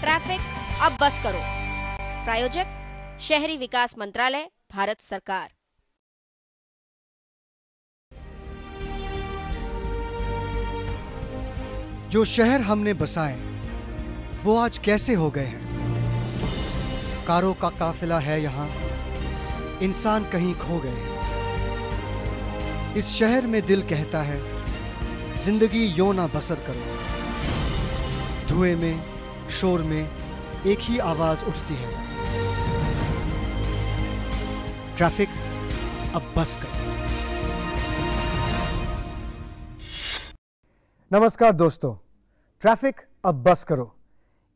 Traffic अब बस करो प्रायोजक शहरी विकास मंत्रालय भारत सरकार जो शहर हमने बसाए वो आज कैसे हो गए हैं कारों का काफिला है यहाँ इंसान कहीं खो गए हैं इस शहर में दिल कहता है जिंदगी यो ना बसर करो धुएं में शोर में एक ही आवाज उठती है ट्रैफिक अब बस कर नमस्कार दोस्तों ट्रैफिक अब बस करो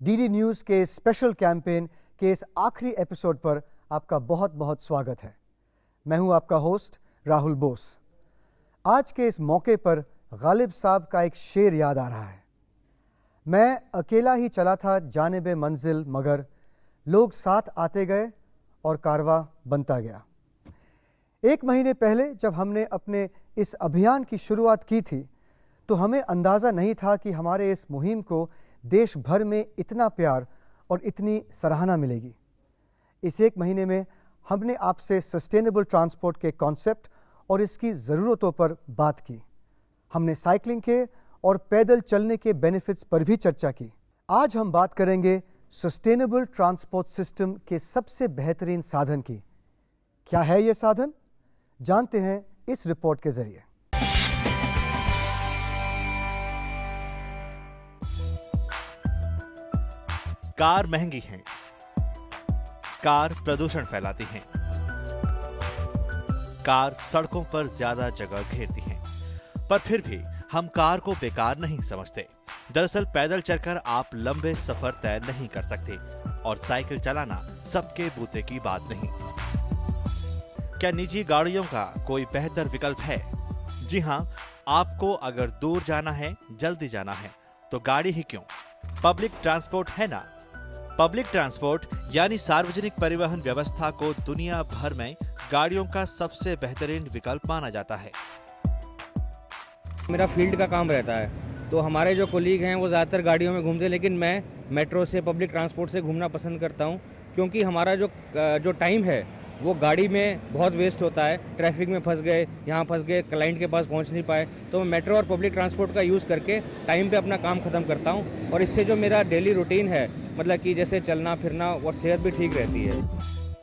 डीडी न्यूज के स्पेशल कैंपेन के इस आखिरी एपिसोड पर आपका बहुत बहुत स्वागत है मैं हूं आपका होस्ट राहुल बोस आज के इस मौके पर गालिब साहब का एक शेर याद आ रहा है मैं अकेला ही चला था जानेब मंजिल मगर लोग साथ आते गए और कारवा बनता गया एक महीने पहले जब हमने अपने इस अभियान की शुरुआत की थी तो हमें अंदाज़ा नहीं था कि हमारे इस मुहिम को देश भर में इतना प्यार और इतनी सराहना मिलेगी इस एक महीने में हमने आपसे सस्टेनेबल ट्रांसपोर्ट के कॉन्सेप्ट और इसकी ज़रूरतों पर बात की हमने साइकिलिंग के और पैदल चलने के बेनिफिट्स पर भी चर्चा की आज हम बात करेंगे सस्टेनेबल ट्रांसपोर्ट सिस्टम के सबसे बेहतरीन साधन की क्या है यह साधन जानते हैं इस रिपोर्ट के जरिए कार महंगी है कार प्रदूषण फैलाती है कार सड़कों पर ज्यादा जगह घेरती है पर फिर भी हम कार को बेकार नहीं समझते दरअसल पैदल चलकर आप लंबे सफर तय नहीं कर सकते और साइकिल चलाना सबके बूते की बात नहीं क्या निजी गाड़ियों का कोई बेहतर विकल्प है जी हाँ आपको अगर दूर जाना है जल्दी जाना है तो गाड़ी ही क्यों पब्लिक ट्रांसपोर्ट है ना पब्लिक ट्रांसपोर्ट यानी सार्वजनिक परिवहन व्यवस्था को दुनिया भर में गाड़ियों का सबसे बेहतरीन विकल्प माना जाता है मेरा फील्ड का काम रहता है तो हमारे जो कोलीग हैं वो ज़्यादातर गाड़ियों में घूमते लेकिन मैं मेट्रो से पब्लिक ट्रांसपोर्ट से घूमना पसंद करता हूँ क्योंकि हमारा जो जो टाइम है वो गाड़ी में बहुत वेस्ट होता है ट्रैफिक में फंस गए यहाँ फंस गए क्लाइंट के पास पहुँच नहीं पाए तो मैं मेट्रो और पब्लिक ट्रांसपोर्ट का यूज़ करके टाइम पे अपना काम ख़त्म करता हूँ और इससे जो मेरा डेली रूटीन है मतलब कि जैसे चलना फिरना और सेहत भी ठीक रहती है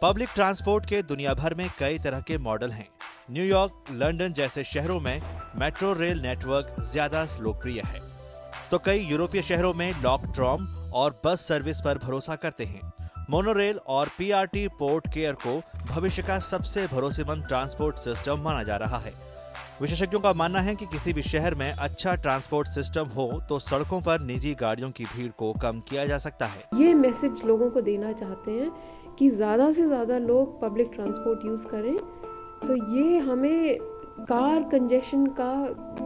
पब्लिक ट्रांसपोर्ट के दुनिया भर में कई तरह के मॉडल हैं न्यूयॉर्क लंदन जैसे शहरों में मेट्रो रेल नेटवर्क ज्यादा लोकप्रिय है तो कई यूरोपीय शहरों में लॉक ट्रॉम और बस सर्विस पर भरोसा करते हैं मोनोरेल और पीआरटी पोर्ट केयर को भविष्य का सबसे भरोसेमंद ट्रांसपोर्ट सिस्टम माना जा रहा है विशेषज्ञों का मानना है कि किसी भी शहर में अच्छा ट्रांसपोर्ट सिस्टम हो तो सड़कों पर निजी गाड़ियों की भीड़ को कम किया जा सकता है ये मैसेज लोगों को देना चाहते हैं कि ज्यादा से ज्यादा लोग पब्लिक ट्रांसपोर्ट यूज करें तो ये हमें कार कंजेशन का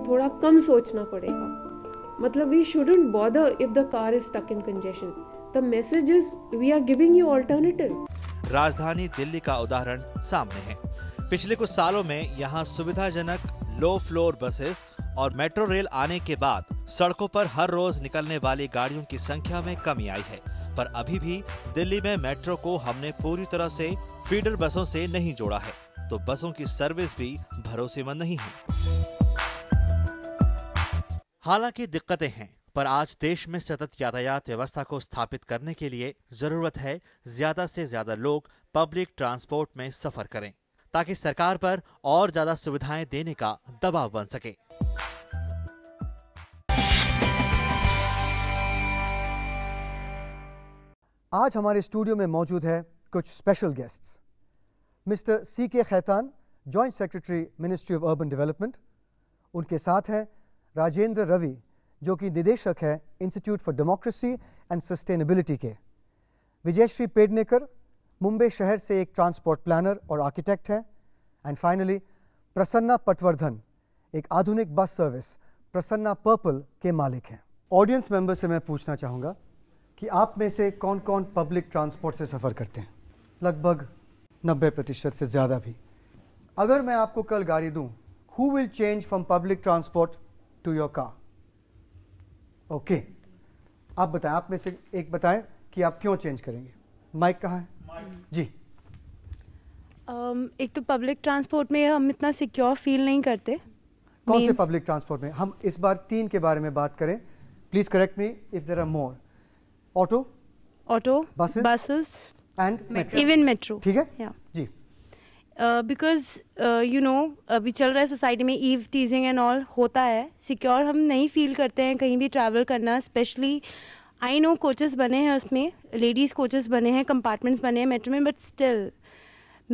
थोड़ा कम सोचना पड़ेगा मतलब we shouldn't bother if the car is stuck in congestion the message is we are giving you alternative राजधानी दिल्ली का उदाहरण सामने है पिछले कुछ सालों में यहाँ सुविधाजनक लो फ्लोर बसेस और मेट्रो रेल आने के बाद सड़कों पर हर रोज निकलने वाली गाड़ियों की संख्या में कमी आई है पर अभी भी दिल्ली में मेट्रो को हमने पूरी तरह से फीडर बसों से नहीं जोड़ा है तो बसों की सर्विस भी भरोसेमंद नहीं है हालांकि दिक्कतें हैं पर आज देश में सतत यातायात व्यवस्था को स्थापित करने के लिए जरूरत है ज्यादा से ज्यादा लोग पब्लिक ट्रांसपोर्ट में सफर करें ताकि सरकार पर और ज्यादा सुविधाएं देने का दबाव बन सके आज हमारे स्टूडियो में मौजूद है कुछ special guests Mister C K Khaitan joint secretary ministry of urban development उनके साथ हैं राजेंद्र रवि जो कि निदेशक है institute for democracy and sustainability के विजयश्री पेडनेकर मुंबई शहर से एक ट्रांसपोर्ट प्लानर और आर्किटेक्ट हैं एंड फाइनली प्रसन्ना पटवर्धन एक आधुनिक बस सर्विस प्रसन्ना पर्पल के मालिक हैं ऑडियंस मेंबर से मैं पूछना चाहूँगा कि आप में से कौन कौन पब्लिक ट्रांसपोर्ट से सफ़र करते हैं लगभग नब्बे प्रतिशत से ज़्यादा भी अगर मैं आपको कल गाड़ी दूं who will change from public transport to your car okay आप बताएं आप में से एक बताएं कि आप क्यों चेंज करेंगे माइक कहाँ है जी um, एक तो पब्लिक ट्रांसपोर्ट में हम इतना सिक्योर फील नहीं करते कौन Means... से पब्लिक ट्रांसपोर्ट में हम इस बार तीन के बारे में बात करें please correct me if there are more auto auto buses and even metro ठीक है जी बिकॉज यू नो अभी चल रहा है सोसाइटी में ईव टीजिंग एंड ऑल होता है सिक्योर हम नहीं फील करते हैं कहीं भी ट्रैवल करना स्पेशली आई नो कोचेस बने हैं उसमें लेडीज़ कोचेस बने हैं कंपार्टमेंट्स बने हैं मेट्रो में but still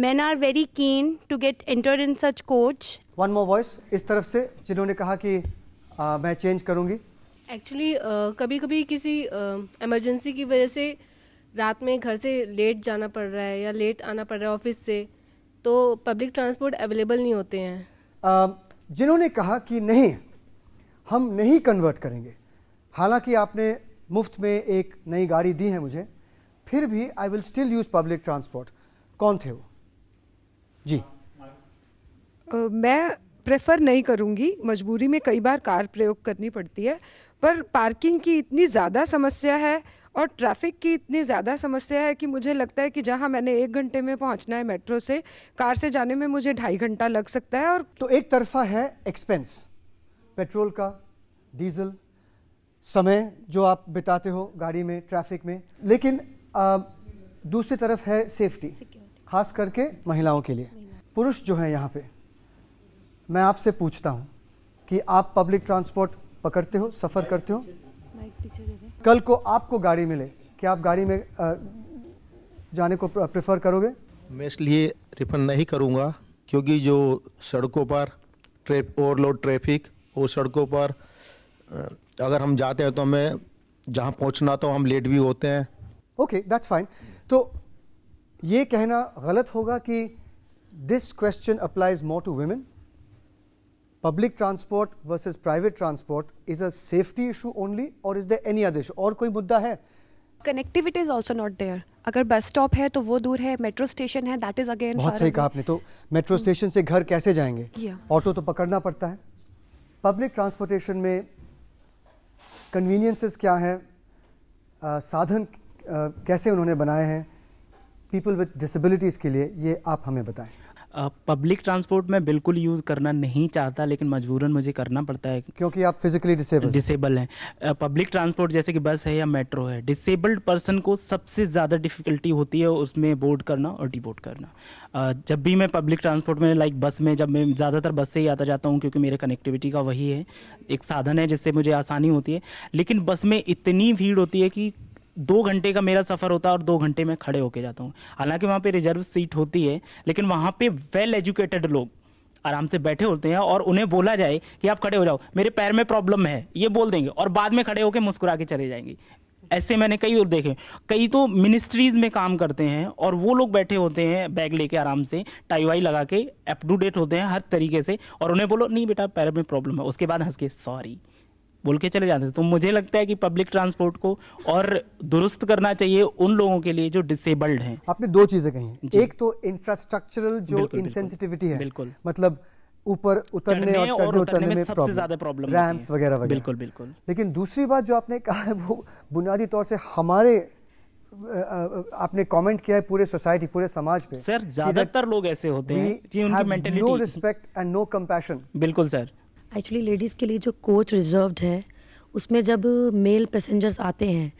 man are very keen to get enter in such coach one more voice इस तरफ से जिन्होंने कहा कि आ, uh, मैं चेंज करूँगी एक्चुअली uh, कभी कभी किसी इमरजेंसी uh, की वजह से रात में घर से लेट जाना पड़ रहा है या लेट आना पड़ रहा है ऑफिस से तो पब्लिक ट्रांसपोर्ट अवेलेबल नहीं होते हैं जिन्होंने कहा कि नहीं हम नहीं कन्वर्ट करेंगे हालांकि आपने मुफ्त में एक नई गाड़ी दी है मुझे फिर भी I will still use public transport कौन थे वो जी मैं प्रेफर नहीं करूँगी मजबूरी में कई बार कार प्रयोग करनी पड़ती है पर पार्किंग की इतनी ज़्यादा समस्या है और ट्रैफिक की इतनी ज़्यादा समस्या है कि मुझे लगता है कि जहाँ मैंने एक घंटे में पहुँचना है मेट्रो से कार से जाने में मुझे ढाई घंटा लग सकता है और तो एक तरफा है एक्सपेंस पेट्रोल का डीजल समय जो आप बिताते हो गाड़ी में ट्रैफिक में लेकिन आ, दूसरी तरफ है सेफ्टी खास करके महिलाओं के लिए पुरुष जो है यहाँ पे मैं आपसे पूछता हूँ कि आप पब्लिक ट्रांसपोर्ट पकड़ते हो सफ़र करते हो कल को आपको गाड़ी मिले क्या आप गाड़ी में जाने को प्रेफर करोगे मैं इसलिए रिफंड नहीं करूँगा क्योंकि जो सड़कों पर ओवरलोड ट्रैफिक वो सड़कों पर अगर हम जाते हैं तो हमें जहाँ पहुँचना तो हम लेट भी होते हैं ओके दैट्स फाइन तो ये कहना गलत होगा कि this question applies more to women public transport versus private transport is a safety issue only और is the any other issue और कोई मुद्दा है connectivity is also not there अगर बस स्टॉप है तो वो दूर है मेट्रो स्टेशन है दैट इज अगेन बहुत सही कहा आपने तो मेट्रो स्टेशन hmm. से घर कैसे जाएंगे ऑटो yeah. तो पकड़ना पड़ता है पब्लिक ट्रांसपोर्टेशन में कन्वीनियंसेस क्या हैं साधन कैसे उन्होंने बनाए हैं पीपल विद डिसबिलिटीज के लिए ये आप हमें बताएं पब्लिक ट्रांसपोर्ट में बिल्कुल यूज़ करना नहीं चाहता लेकिन मजबूरन मुझे करना पड़ता है क्योंकि आप फिजिकली डिसेबल डिसेबल हैं पब्लिक ट्रांसपोर्ट जैसे कि बस है या मेट्रो है डिसेबल्ड पर्सन को सबसे ज़्यादा डिफिकल्टी होती है उसमें बोर्ड करना और डी करना जब भी मैं पब्लिक ट्रांसपोर्ट में लाइक बस में जब मैं ज़्यादातर बस से ही आता जाता हूँ क्योंकि मेरे कनेक्टिविटी का वही है एक साधन है जिससे मुझे आसानी होती है लेकिन बस में इतनी भीड़ होती है कि दो घंटे का मेरा सफ़र होता है और दो घंटे में खड़े होके जाता हूँ हालांकि वहाँ पे रिजर्व सीट होती है लेकिन वहाँ पे वेल एजुकेटेड लोग आराम से बैठे होते हैं और उन्हें बोला जाए कि आप खड़े हो जाओ मेरे पैर में प्रॉब्लम है ये बोल देंगे और बाद में खड़े होकर मुस्कुरा के चले जाएंगे ऐसे मैंने कई और देखे कई तो मिनिस्ट्रीज में काम करते हैं और वो लोग बैठे होते हैं बैग लेके आराम से टाई वाई लगा के अप टू डेट होते हैं हर तरीके से और उन्हें बोलो नहीं बेटा पैर में प्रॉब्लम है उसके बाद हंस के सॉरी बोल के चले जाते हैं तो मुझे लगता है कि पब्लिक ट्रांसपोर्ट को और दुरुस्त करना चाहिए उन लोगों के लिए जो डिसेबल्ड हैं आपने दो चीजें कही एक तो इंफ्रास्ट्रक्चरल जो इनसेंसिटिविटी है बिल्कुल मतलब ऊपर उतरने और चढ़ने उतरने में, सबसे ज्यादा प्रॉब्लम रैंप्स वगैरह वगैरह बिल्कुल बिल्कुल लेकिन दूसरी बात जो आपने कहा है वो बुनियादी तौर से हमारे आपने कमेंट किया है पूरे सोसाइटी पूरे समाज पे सर ज्यादातर लोग ऐसे होते हैं जी उनकी mentality no respect and no compassion बिल्कुल सर एक्चुअली लेडीज़ के लिए जो कोच रिजर्व है उसमें जब मेल पैसेंजर्स आते हैं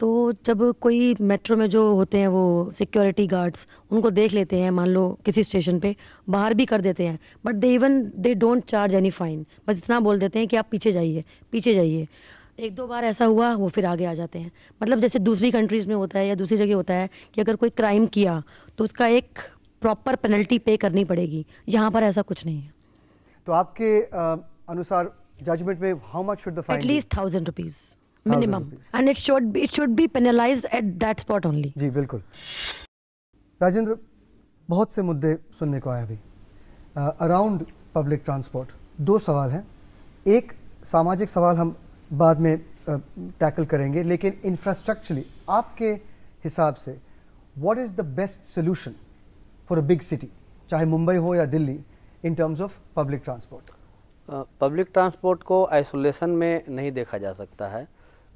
तो जब कोई मेट्रो में जो होते हैं वो सिक्योरिटी गार्ड्स उनको देख लेते हैं मान लो किसी स्टेशन पे बाहर भी कर देते हैं but they even they don't charge any fine बस इतना बोल देते हैं कि आप पीछे जाइए पीछे जाइए एक दो बार ऐसा हुआ वो फिर आगे आ जाते हैं मतलब जैसे दूसरी कंट्रीज़ में होता है या दूसरी जगह होता है कि अगर कोई क्राइम किया तो उसका एक प्रॉपर पेनल्टी पे करनी पड़ेगी यहाँ पर ऐसा कुछ नहीं है तो आपके आ... अनुसार जजमेंट में how much should the fine At least 1000 rupees. Minimum. And it should be it should be penalized at that जी बिल्कुल राजेंद्र बहुत से मुद्दे सुनने को आए अभी अराउंड पब्लिक ट्रांसपोर्ट दो सवाल हैं एक सामाजिक सवाल हम बाद में टैकल uh, करेंगे लेकिन इंफ्रास्ट्रक्चरली आपके हिसाब से what is the best solution for a big city चाहे मुंबई हो या Delhi in terms of public transport public transport को आइसोलेशन में नहीं देखा जा सकता है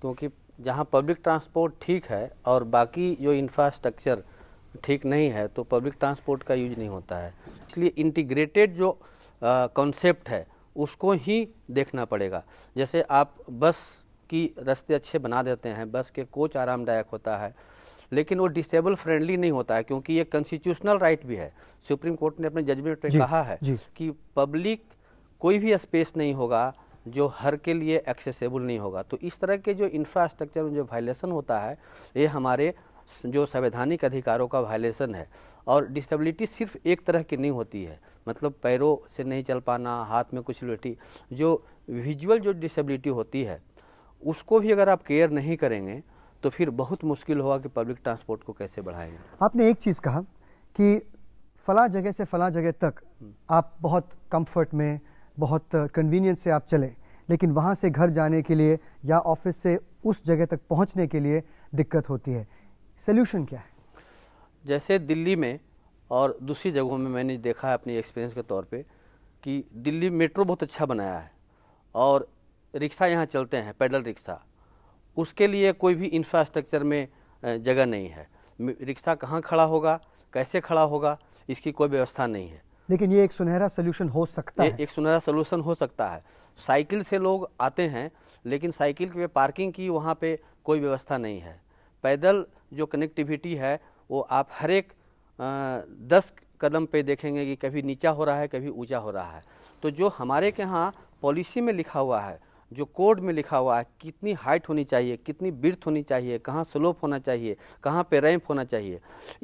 क्योंकि जहाँ पब्लिक ट्रांसपोर्ट ठीक है और बाकी जो इंफ्रास्ट्रक्चर ठीक नहीं है तो पब्लिक ट्रांसपोर्ट का यूज नहीं होता है इसलिए इंटीग्रेटेड जो कॉन्सेप्ट है उसको ही देखना पड़ेगा जैसे आप बस की रास्ते अच्छे बना देते हैं बस के कोच आरामदायक होता है लेकिन वो डिसेबल फ्रेंडली नहीं होता है क्योंकि ये कंस्टिट्यूशनल राइट भी है सुप्रीम कोर्ट ने अपने जजमेंट में कहा है कि पब्लिक कोई भी स्पेस नहीं होगा जो हर के लिए एक्सेसिबल नहीं होगा तो इस तरह के जो इंफ्रास्ट्रक्चर में जो वायलेशन होता है ये हमारे जो संवैधानिक अधिकारों का वायलेशन है और डिसेबिलिटी सिर्फ एक तरह की नहीं होती है मतलब पैरों से नहीं चल पाना हाथ में कुछ लिटी जो विजुअल जो डिसेबिलिटी होती है उसको भी अगर आप केयर नहीं करेंगे तो फिर बहुत मुश्किल होगा कि पब्लिक ट्रांसपोर्ट को कैसे बढ़ाएंगे आपने एक चीज़ कहा कि फ़ला जगह से फ़ला जगह तक आप बहुत कंफर्ट में बहुत कन्वीनियंस से आप चलें लेकिन वहाँ से घर जाने के लिए या ऑफिस से उस जगह तक पहुँचने के लिए दिक्कत होती है सल्यूशन क्या है जैसे दिल्ली में और दूसरी जगहों में मैंने देखा है अपनी एक्सपीरियंस के तौर पे कि दिल्ली मेट्रो बहुत अच्छा बनाया है और रिक्शा यहाँ चलते हैं पैडल रिक्शा उसके लिए कोई भी इंफ्रास्ट्रक्चर में जगह नहीं है रिक्शा कहाँ खड़ा होगा कैसे खड़ा होगा इसकी कोई व्यवस्था नहीं है लेकिन ये एक सुनहरा सोल्यूशन हो सकता है एक सुनहरा सोल्यूशन हो सकता है साइकिल से लोग आते हैं लेकिन साइकिल के पार्किंग की वहाँ पे कोई व्यवस्था नहीं है पैदल जो कनेक्टिविटी है वो आप हर एक दस कदम पे देखेंगे कि कभी नीचा हो रहा है कभी ऊंचा हो रहा है तो जो हमारे के यहाँ पॉलिसी में लिखा हुआ है जो कोड में लिखा हुआ है कितनी हाइट होनी चाहिए कितनी बिर्थ होनी चाहिए कहाँ स्लोप होना चाहिए कहाँ पे रैंप होना चाहिए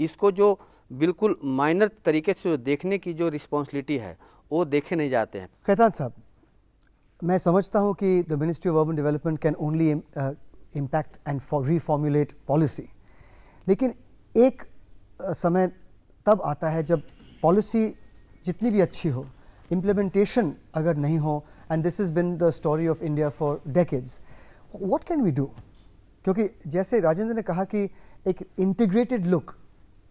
इसको जो बिल्कुल माइनर तरीके से देखने की जो रिस्पॉन्सिबिलिटी है वो देखे नहीं जाते हैं खैतान साहब मैं समझता हूँ कि the ministry of urban development can only impact and reformulate policy लेकिन एक uh, समय तब आता है जब पॉलिसी जितनी भी अच्छी हो इम्प्लीमेंटेशन अगर नहीं हो and this is been the story of India for decades what can we do क्योंकि जैसे राजेंद्र ने कहा कि एक integrated look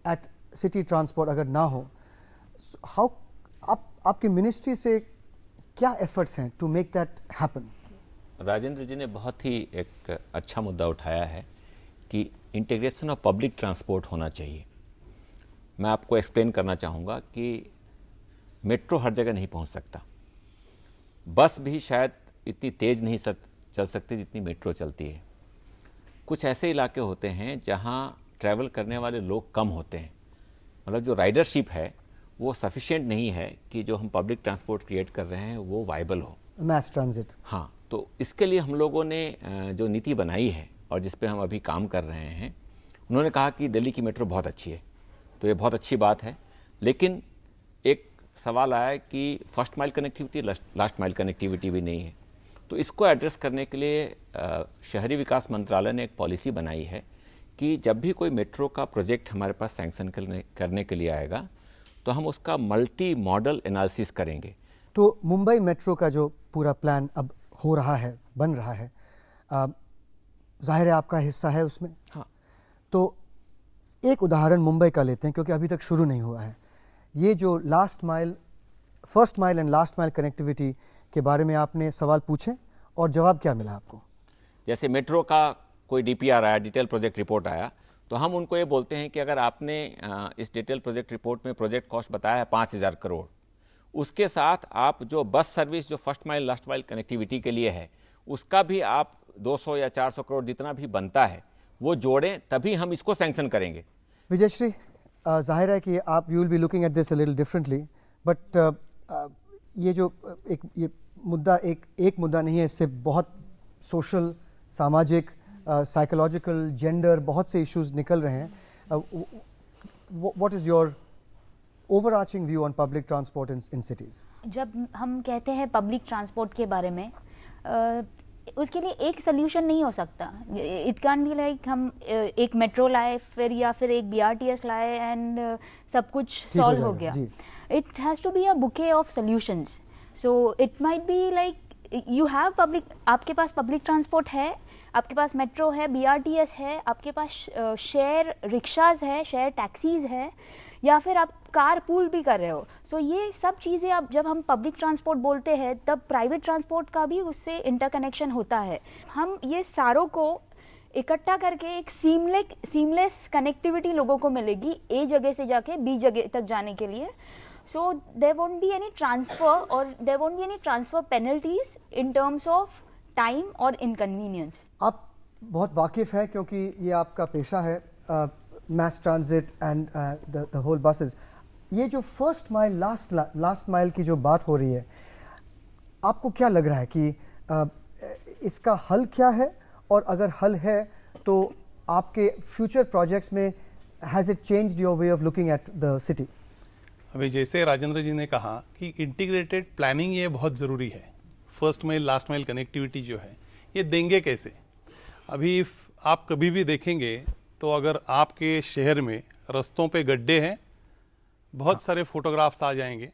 at city transport अगर ना हो हाउ आप आपकी मिनिस्ट्री से क्या एफर्ट्स हैं to make that happen Rajendra ji ने बहुत ही एक अच्छा मुद्दा उठाया है कि इंटीग्रेशन ऑफ पब्लिक ट्रांसपोर्ट होना चाहिए मैं आपको एक्सप्लेन करना चाहूँगा कि मेट्रो हर जगह नहीं पहुँच सकता बस भी शायद इतनी तेज़ नहीं चल सकती जितनी मेट्रो चलती है कुछ ऐसे इलाके होते हैं जहाँ ट्रैवल करने वाले लोग कम होते हैं मतलब जो राइडरशिप है वो सफिशियंट नहीं है कि जो हम पब्लिक ट्रांसपोर्ट क्रिएट कर रहे हैं वो वाइबल हो मैस ट्रांजिट हाँ तो इसके लिए हम लोगों ने जो नीति बनाई है और जिस पे हम अभी काम कर रहे हैं उन्होंने कहा कि दिल्ली की मेट्रो बहुत अच्छी है तो ये बहुत अच्छी बात है लेकिन एक सवाल आया कि first mile connectivity last mile connectivity भी नहीं है तो इसको एड्रेस करने के लिए शहरी विकास मंत्रालय ने एक पॉलिसी बनाई है कि जब भी कोई मेट्रो का प्रोजेक्ट हमारे पास सैंक्शन करने, करने के लिए आएगा तो हम उसका मल्टी मॉडल एनालिसिस करेंगे तो मुंबई मेट्रो का जो पूरा प्लान अब हो रहा है बन रहा है जाहिर है आपका हिस्सा है उसमें हाँ तो एक उदाहरण मुंबई का लेते हैं क्योंकि अभी तक शुरू नहीं हुआ है ये जो last mile first mile and last mile connectivity के बारे में आपने सवाल पूछे और जवाब क्या मिला आपको जैसे मेट्रो का कोई डीपीआर आया डिटेल प्रोजेक्ट रिपोर्ट आया तो हम उनको ये बोलते हैं कि अगर आपने इस डिटेल प्रोजेक्ट रिपोर्ट में प्रोजेक्ट कॉस्ट बताया है पाँच हज़ार करोड़ उसके साथ आप जो बस सर्विस जो first mile last mile connectivity के लिए है उसका भी आप 200 या 400 करोड़ जितना भी बनता है वो जोड़ें तभी हम इसको सैंक्शन करेंगे विजय श्री जाहिर है कि आप you will be looking at this little differently but ये जो एक ये मुद्दा एक एक मुद्दा नहीं है इससे बहुत सोशल सामाजिक साइकोलॉजिकल uh, जेंडर बहुत से इश्यूज निकल रहे हैं what is your arching view on public transport in cities जब हम कहते हैं पब्लिक ट्रांसपोर्ट के बारे में uh, उसके लिए एक सोल्यूशन नहीं हो सकता इट कैन बी लाइक हम uh, एक मेट्रो लाए फिर या फिर एक बी आर टी एस लाए एंड सब कुछ सॉल्व हो गया it has to be a bouquet of solutions so it might be like you have public आपके पास पब्लिक ट्रांसपोर्ट है आपके पास मेट्रो है बीआरटीएस है आपके पास शेयर रिक्शाज़ है शेयर टैक्सीज़ है या फिर आप कार पूल भी कर रहे हो सो so, ये सब चीज़ें अब जब हम पब्लिक ट्रांसपोर्ट बोलते हैं तब प्राइवेट ट्रांसपोर्ट का भी उससे इंटरकनेक्शन होता है हम ये सारों को इकट्ठा करके एक सीमलेक सीमलेस कनेक्टिविटी लोगों को मिलेगी ए जगह से जाके बी जगह तक जाने के लिए so they won't be any transfer और they won't be any transfer penalties in terms of time और इनकन्वीनियंस बहुत वाकिफ है क्योंकि ये आपका पेशा है mass transit and the whole buses ये जो first mile last last mile की जो बात हो रही है आपको क्या लग रहा है कि uh, इसका हल क्या है और अगर हल है तो आपके फ्यूचर प्रोजेक्ट्स में has it change your way of looking at the city अभी जैसे राजेंद्र जी ने कहा कि इंटीग्रेटेड प्लानिंग ये बहुत ज़रूरी है first mile last mile connectivity जो है ये देंगे कैसे अभी आप कभी भी देखेंगे तो अगर आपके शहर में रस्तों पे गड्ढे हैं बहुत सारे फोटोग्राफ्स आ जाएंगे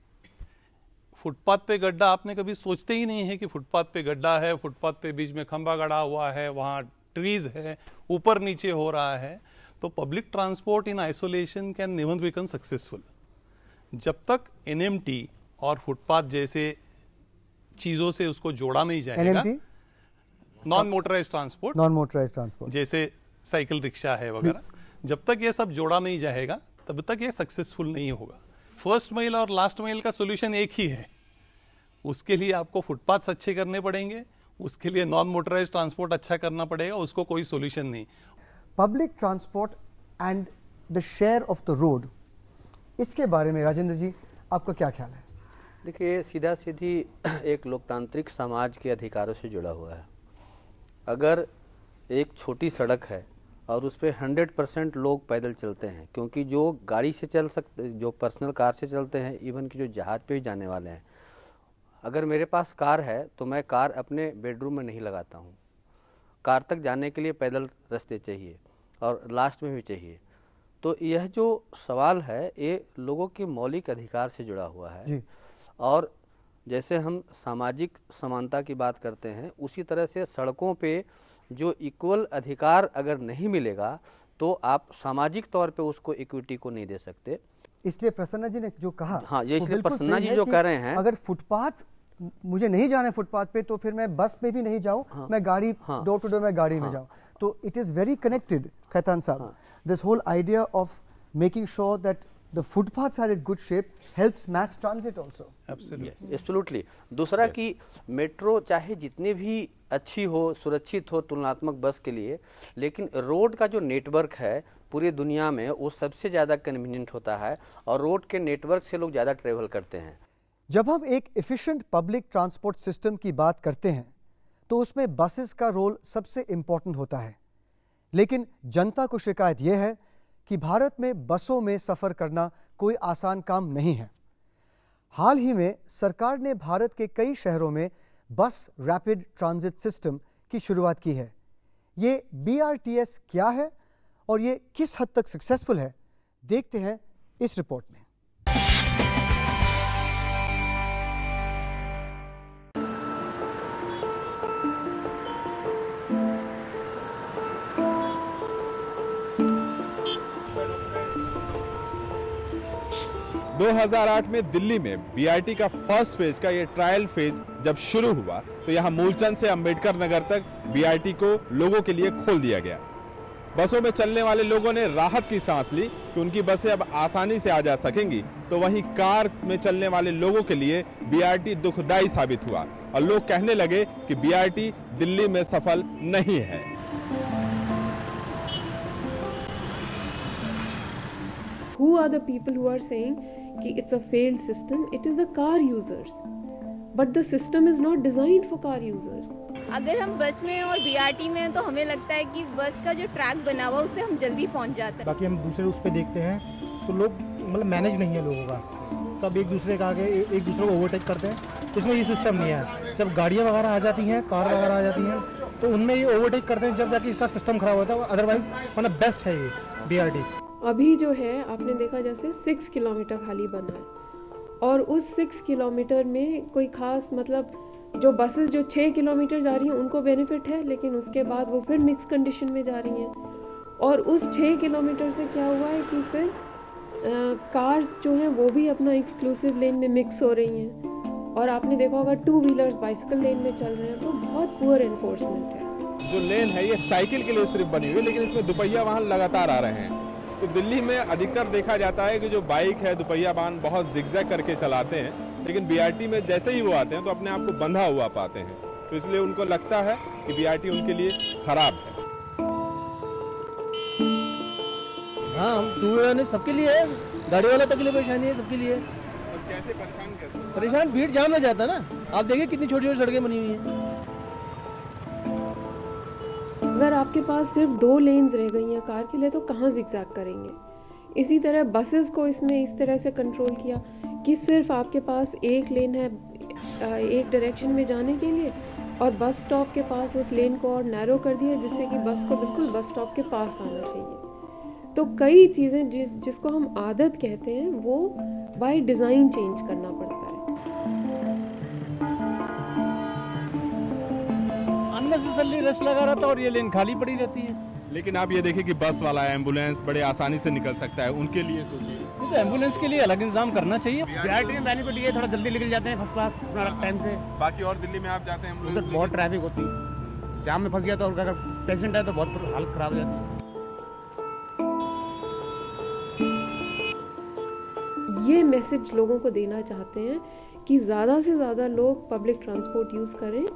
फुटपाथ पे गड्ढा आपने कभी सोचते ही नहीं है कि फुटपाथ पे गड्ढा है फुटपाथ पे बीच में खंभा गड़ा हुआ है वहाँ ट्रीज है ऊपर नीचे हो रहा है तो public transport in isolation can never become successful जब तक एनएमटी और फुटपाथ जैसे चीज़ों से उसको जोड़ा नहीं जाएगा NMT? Non motorise transport non motorise transport जैसे साइकिल रिक्शा है वगैरह जब तक ये सब जोड़ा नहीं जाएगा तब तक ये सक्सेसफुल नहीं होगा फर्स्ट माइल और लास्ट माइल का सोल्यूशन एक ही है उसके लिए आपको फुटपाथ अच्छे करने पड़ेंगे उसके लिए नॉन मोटराइज ट्रांसपोर्ट अच्छा करना पड़ेगा उसको कोई सोल्यूशन नहीं public transport and the share of the road इसके बारे में राजेंद्र जी आपका क्या ख्याल है देखिए सीधा सीधी एक लोकतांत्रिक समाज के अधिकारों से जुड़ा हुआ है अगर एक छोटी सड़क है और उस पर हंड्रेड परसेंट लोग पैदल चलते हैं क्योंकि जो गाड़ी से चल सकते जो पर्सनल कार से चलते हैं इवन कि जो जहाज़ पे भी जाने वाले हैं अगर मेरे पास कार है तो मैं कार अपने बेडरूम में नहीं लगाता हूँ कार तक जाने के लिए पैदल रास्ते चाहिए और लास्ट में भी चाहिए तो यह जो सवाल है ये लोगों के मौलिक अधिकार से जुड़ा हुआ है और जैसे हम सामाजिक समानता की बात करते हैं उसी तरह से सड़कों पे जो इक्वल अधिकार अगर नहीं मिलेगा तो आप सामाजिक तौर पे उसको इक्विटी को नहीं दे सकते इसलिए प्रसन्ना जी ने जो कहा हाँ ये इसलिए प्रसन्ना जी जो कह रहे हैं अगर फुटपाथ मुझे नहीं जाना है फुटपाथ पे तो फिर मैं बस पे भी नहीं जाऊँ हाँ, मैं गाड़ी डोर टू डोर मैं गाड़ी हाँ, में जाऊँ तो it is very connected Khaitan साहब this whole idea of making sure that the footpaths are in good shape helps mass transit also absolutely yes. absolutely दूसरा yes. कि मेट्रो चाहे जितनी भी अच्छी हो सुरक्षित हो तुलनात्मक बस के लिए लेकिन रोड का जो नेटवर्क है पूरे दुनिया में वो सबसे ज़्यादा कन्वीनियंट होता है और रोड के नेटवर्क से लोग ज़्यादा ट्रेवल करते हैं जब हम एक इफ़िशेंट पब्लिक ट्रांसपोर्ट सिस्टम की बात करते हैं तो उसमें बसेस का रोल सबसे इम्पोर्टेंट होता है लेकिन जनता को शिकायत यह है कि भारत में बसों में सफ़र करना कोई आसान काम नहीं है हाल ही में सरकार ने भारत के कई शहरों में बस रैपिड ट्रांजिट सिस्टम की शुरुआत की है ये बीआरटीएस क्या है और ये किस हद तक सक्सेसफुल है देखते हैं इस रिपोर्ट में 2008 में दिल्ली में बीआरटी का फर्स्ट फेज का ये ट्रायल फेज जब शुरू हुआ तो यहाँ मूलचंद से अंबेडकर नगर तक बीआरटी को लोगों के लिए खोल दिया गया बसों में चलने वाले लोगों ने राहत की सांस ली कि उनकी बसें अब आसानी से आ जा सकेंगी तो वहीं कार में चलने वाले लोगों के लिए बीआरटी दुखदायी साबित हुआ और लोग कहने लगे कि बीआरटी दिल्ली में सफल नहीं है who are the people who are saying कि it's a failed system it is the car users but the system is not designed for car users अगर हम बस में और बीआरटी में हैं तो हमें लगता है कि बस का जो ट्रैक बना हुआ उससे हम जल्दी पहुंच जाते हैं बाकी हम दूसरे उस पर देखते हैं तो लोग मतलब मैनेज नहीं है लोगों का सब एक दूसरे का आगे एक दूसरे को ओवरटेक करते हैं इसमें ये सिस्टम नहीं है जब गाड़ियाँ वगैरह आ जाती हैं कार वगैरह आ जाती हैं तो उनमें ये ओवरटेक करते हैं जब जाके इसका सिस्टम खराब होता है अदरवाइज मतलब बेस्ट है ये बी अभी जो है आपने देखा जैसे सिक्स किलोमीटर खाली बना है और उस सिक्स किलोमीटर में कोई खास मतलब जो बसेस जो छः किलोमीटर जा रही हैं उनको बेनिफिट है लेकिन उसके बाद वो फिर मिक्स कंडीशन में जा रही हैं और उस छः किलोमीटर से क्या हुआ है कि फिर कार्स जो हैं वो भी अपना एक्सक्लूसिव लेन में मिक्स हो रही हैं और आपने देखा होगा टू व्हीलर्स बाइसिकल लेन में चल रहे हैं तो बहुत पुअर इन्फोर्समेंट है जो लेन है ये साइकिल के लिए सिर्फ बनी हुई है लेकिन इसमें दुपहिया वाहन लगातार आ रहे हैं तो दिल्ली में अधिकतर देखा जाता है कि जो बाइक है दुपहिया वाहन बहुत जिगजैग करके चलाते हैं लेकिन बीआरटी में जैसे ही वो आते हैं तो अपने आप को बंधा हुआ पाते हैं तो इसलिए उनको लगता है कि बीआरटी उनके लिए खराब है हाँ टू व्हीलर सबके लिए गाड़ी वाला तक तो के लिए परेशानी है सबके लिए कैसे परेशान कैसे परेशान भीड़ जाम में जाता ना आप देखिए कितनी छोटी छोटी सड़कें बनी हुई हैं अगर आपके पास सिर्फ दो लेन्स रह गई हैं कार के लिए तो कहाँ जिक्जैक करेंगे इसी तरह बसेस को इसने इस तरह से कंट्रोल किया कि सिर्फ आपके पास एक लेन है एक डायरेक्शन में जाने के लिए और बस स्टॉप के पास उस लेन को और नैरो कर दिया जिससे कि बस को बिल्कुल बस स्टॉप के पास आना चाहिए तो कई चीज़ें जिस जिसको हम आदत कहते हैं वो बाय डिज़ाइन चेंज करना पड़ता है अननेसेसरली रश लगा रहता है और ये लेन खाली पड़ी रहती है लेकिन आप ये देखिए कि बस वाला एम्बुलेंस बड़े आसानी से निकल सकता है उनके लिए सोचिए तो एम्बुलेंस के लिए अलग इंतजाम करना चाहिए बिहार में बेनिफिट ये थोड़ा जल्दी निकल जाते हैं फर्स्ट क्लास टाइम से बाकी और दिल्ली में आप जाते हैं उधर बहुत ट्रैफिक होती है जाम में फंस गया तो अगर पेशेंट है तो बहुत हालत खराब हो जाती है ये मैसेज लोगों को देना चाहते हैं कि ज़्यादा से ज़्यादा लोग पब्लिक ट्रांसपोर्ट यूज़ करें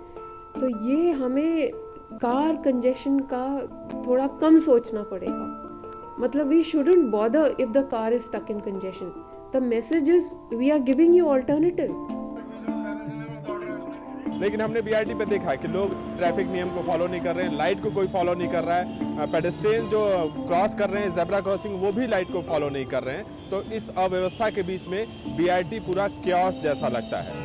तो ये हमें कार कंजेशन का थोड़ा कम सोचना पड़ेगा मतलब we shouldn't bother if the car is stuck in congestion the message is we are giving you alternative लेकिन हमने बीआरटी पे देखा है कि लोग ट्रैफिक नियम को फॉलो नहीं कर रहे हैं लाइट को कोई फॉलो नहीं कर रहा है पेडेस्टेन जो क्रॉस कर रहे हैं जेबरा क्रॉसिंग वो भी लाइट को फॉलो नहीं कर रहे हैं तो इस अव्यवस्था के बीच में बीआरटी पूरा क्योस जैसा लगता है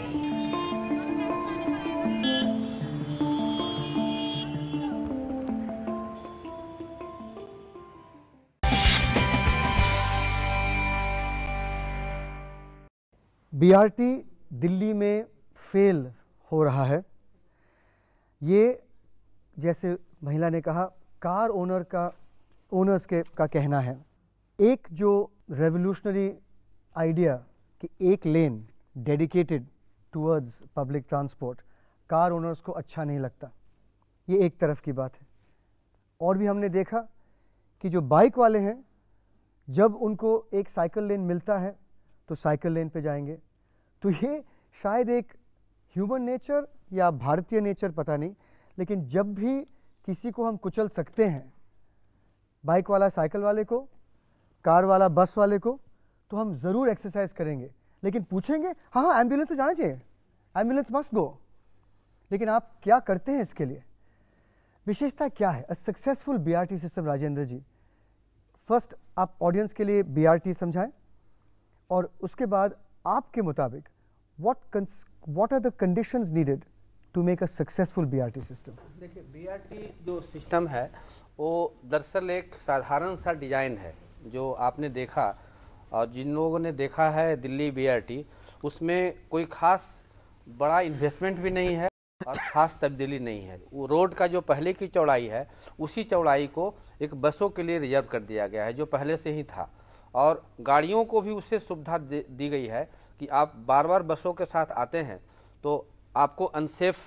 बीआरटी दिल्ली में फेल हो रहा है ये जैसे महिला ने कहा कार ओनर का ओनर्स के का कहना है एक जो रेवोल्यूशनरी आइडिया कि एक lane dedicated towards public transport car owners को अच्छा नहीं लगता ये एक तरफ की बात है और भी हमने देखा कि जो बाइक वाले हैं जब उनको एक साइकिल लेन मिलता है तो साइकिल लेन पे जाएंगे तो ये शायद एक ह्यूमन नेचर या भारतीय नेचर पता नहीं लेकिन जब भी किसी को हम कुचल सकते हैं बाइक वाला साइकिल वाले को कार वाला बस वाले को तो हम ज़रूर एक्सरसाइज करेंगे लेकिन पूछेंगे हाँ हाँ एम्बुलेंस से तो जाना चाहिए एम्बुलेंस मस्ट गो लेकिन आप क्या करते हैं इसके लिए विशेषता क्या है a successful BRT system Rajendra ji first आप ऑडियंस के लिए बीआरटी समझाएं और उसके बाद आपके मुताबिक what, what are the conditions needed to make a successful BRT system? देखिए BRT जो सिस्टम है वो दरअसल एक साधारण सा डिजाइन है जो आपने देखा और जिन लोगों ने देखा है दिल्ली बीआरटी उसमें कोई खास बड़ा इन्वेस्टमेंट भी नहीं है और खास तब्दीली नहीं है वो रोड का जो पहले की चौड़ाई है उसी चौड़ाई को एक बसों के लिए रिजर्व कर दिया गया है जो पहले से ही था और गाड़ियों को भी उससे सुविधा दी गई है कि आप बार बार बसों के साथ आते हैं तो आपको अनसेफ़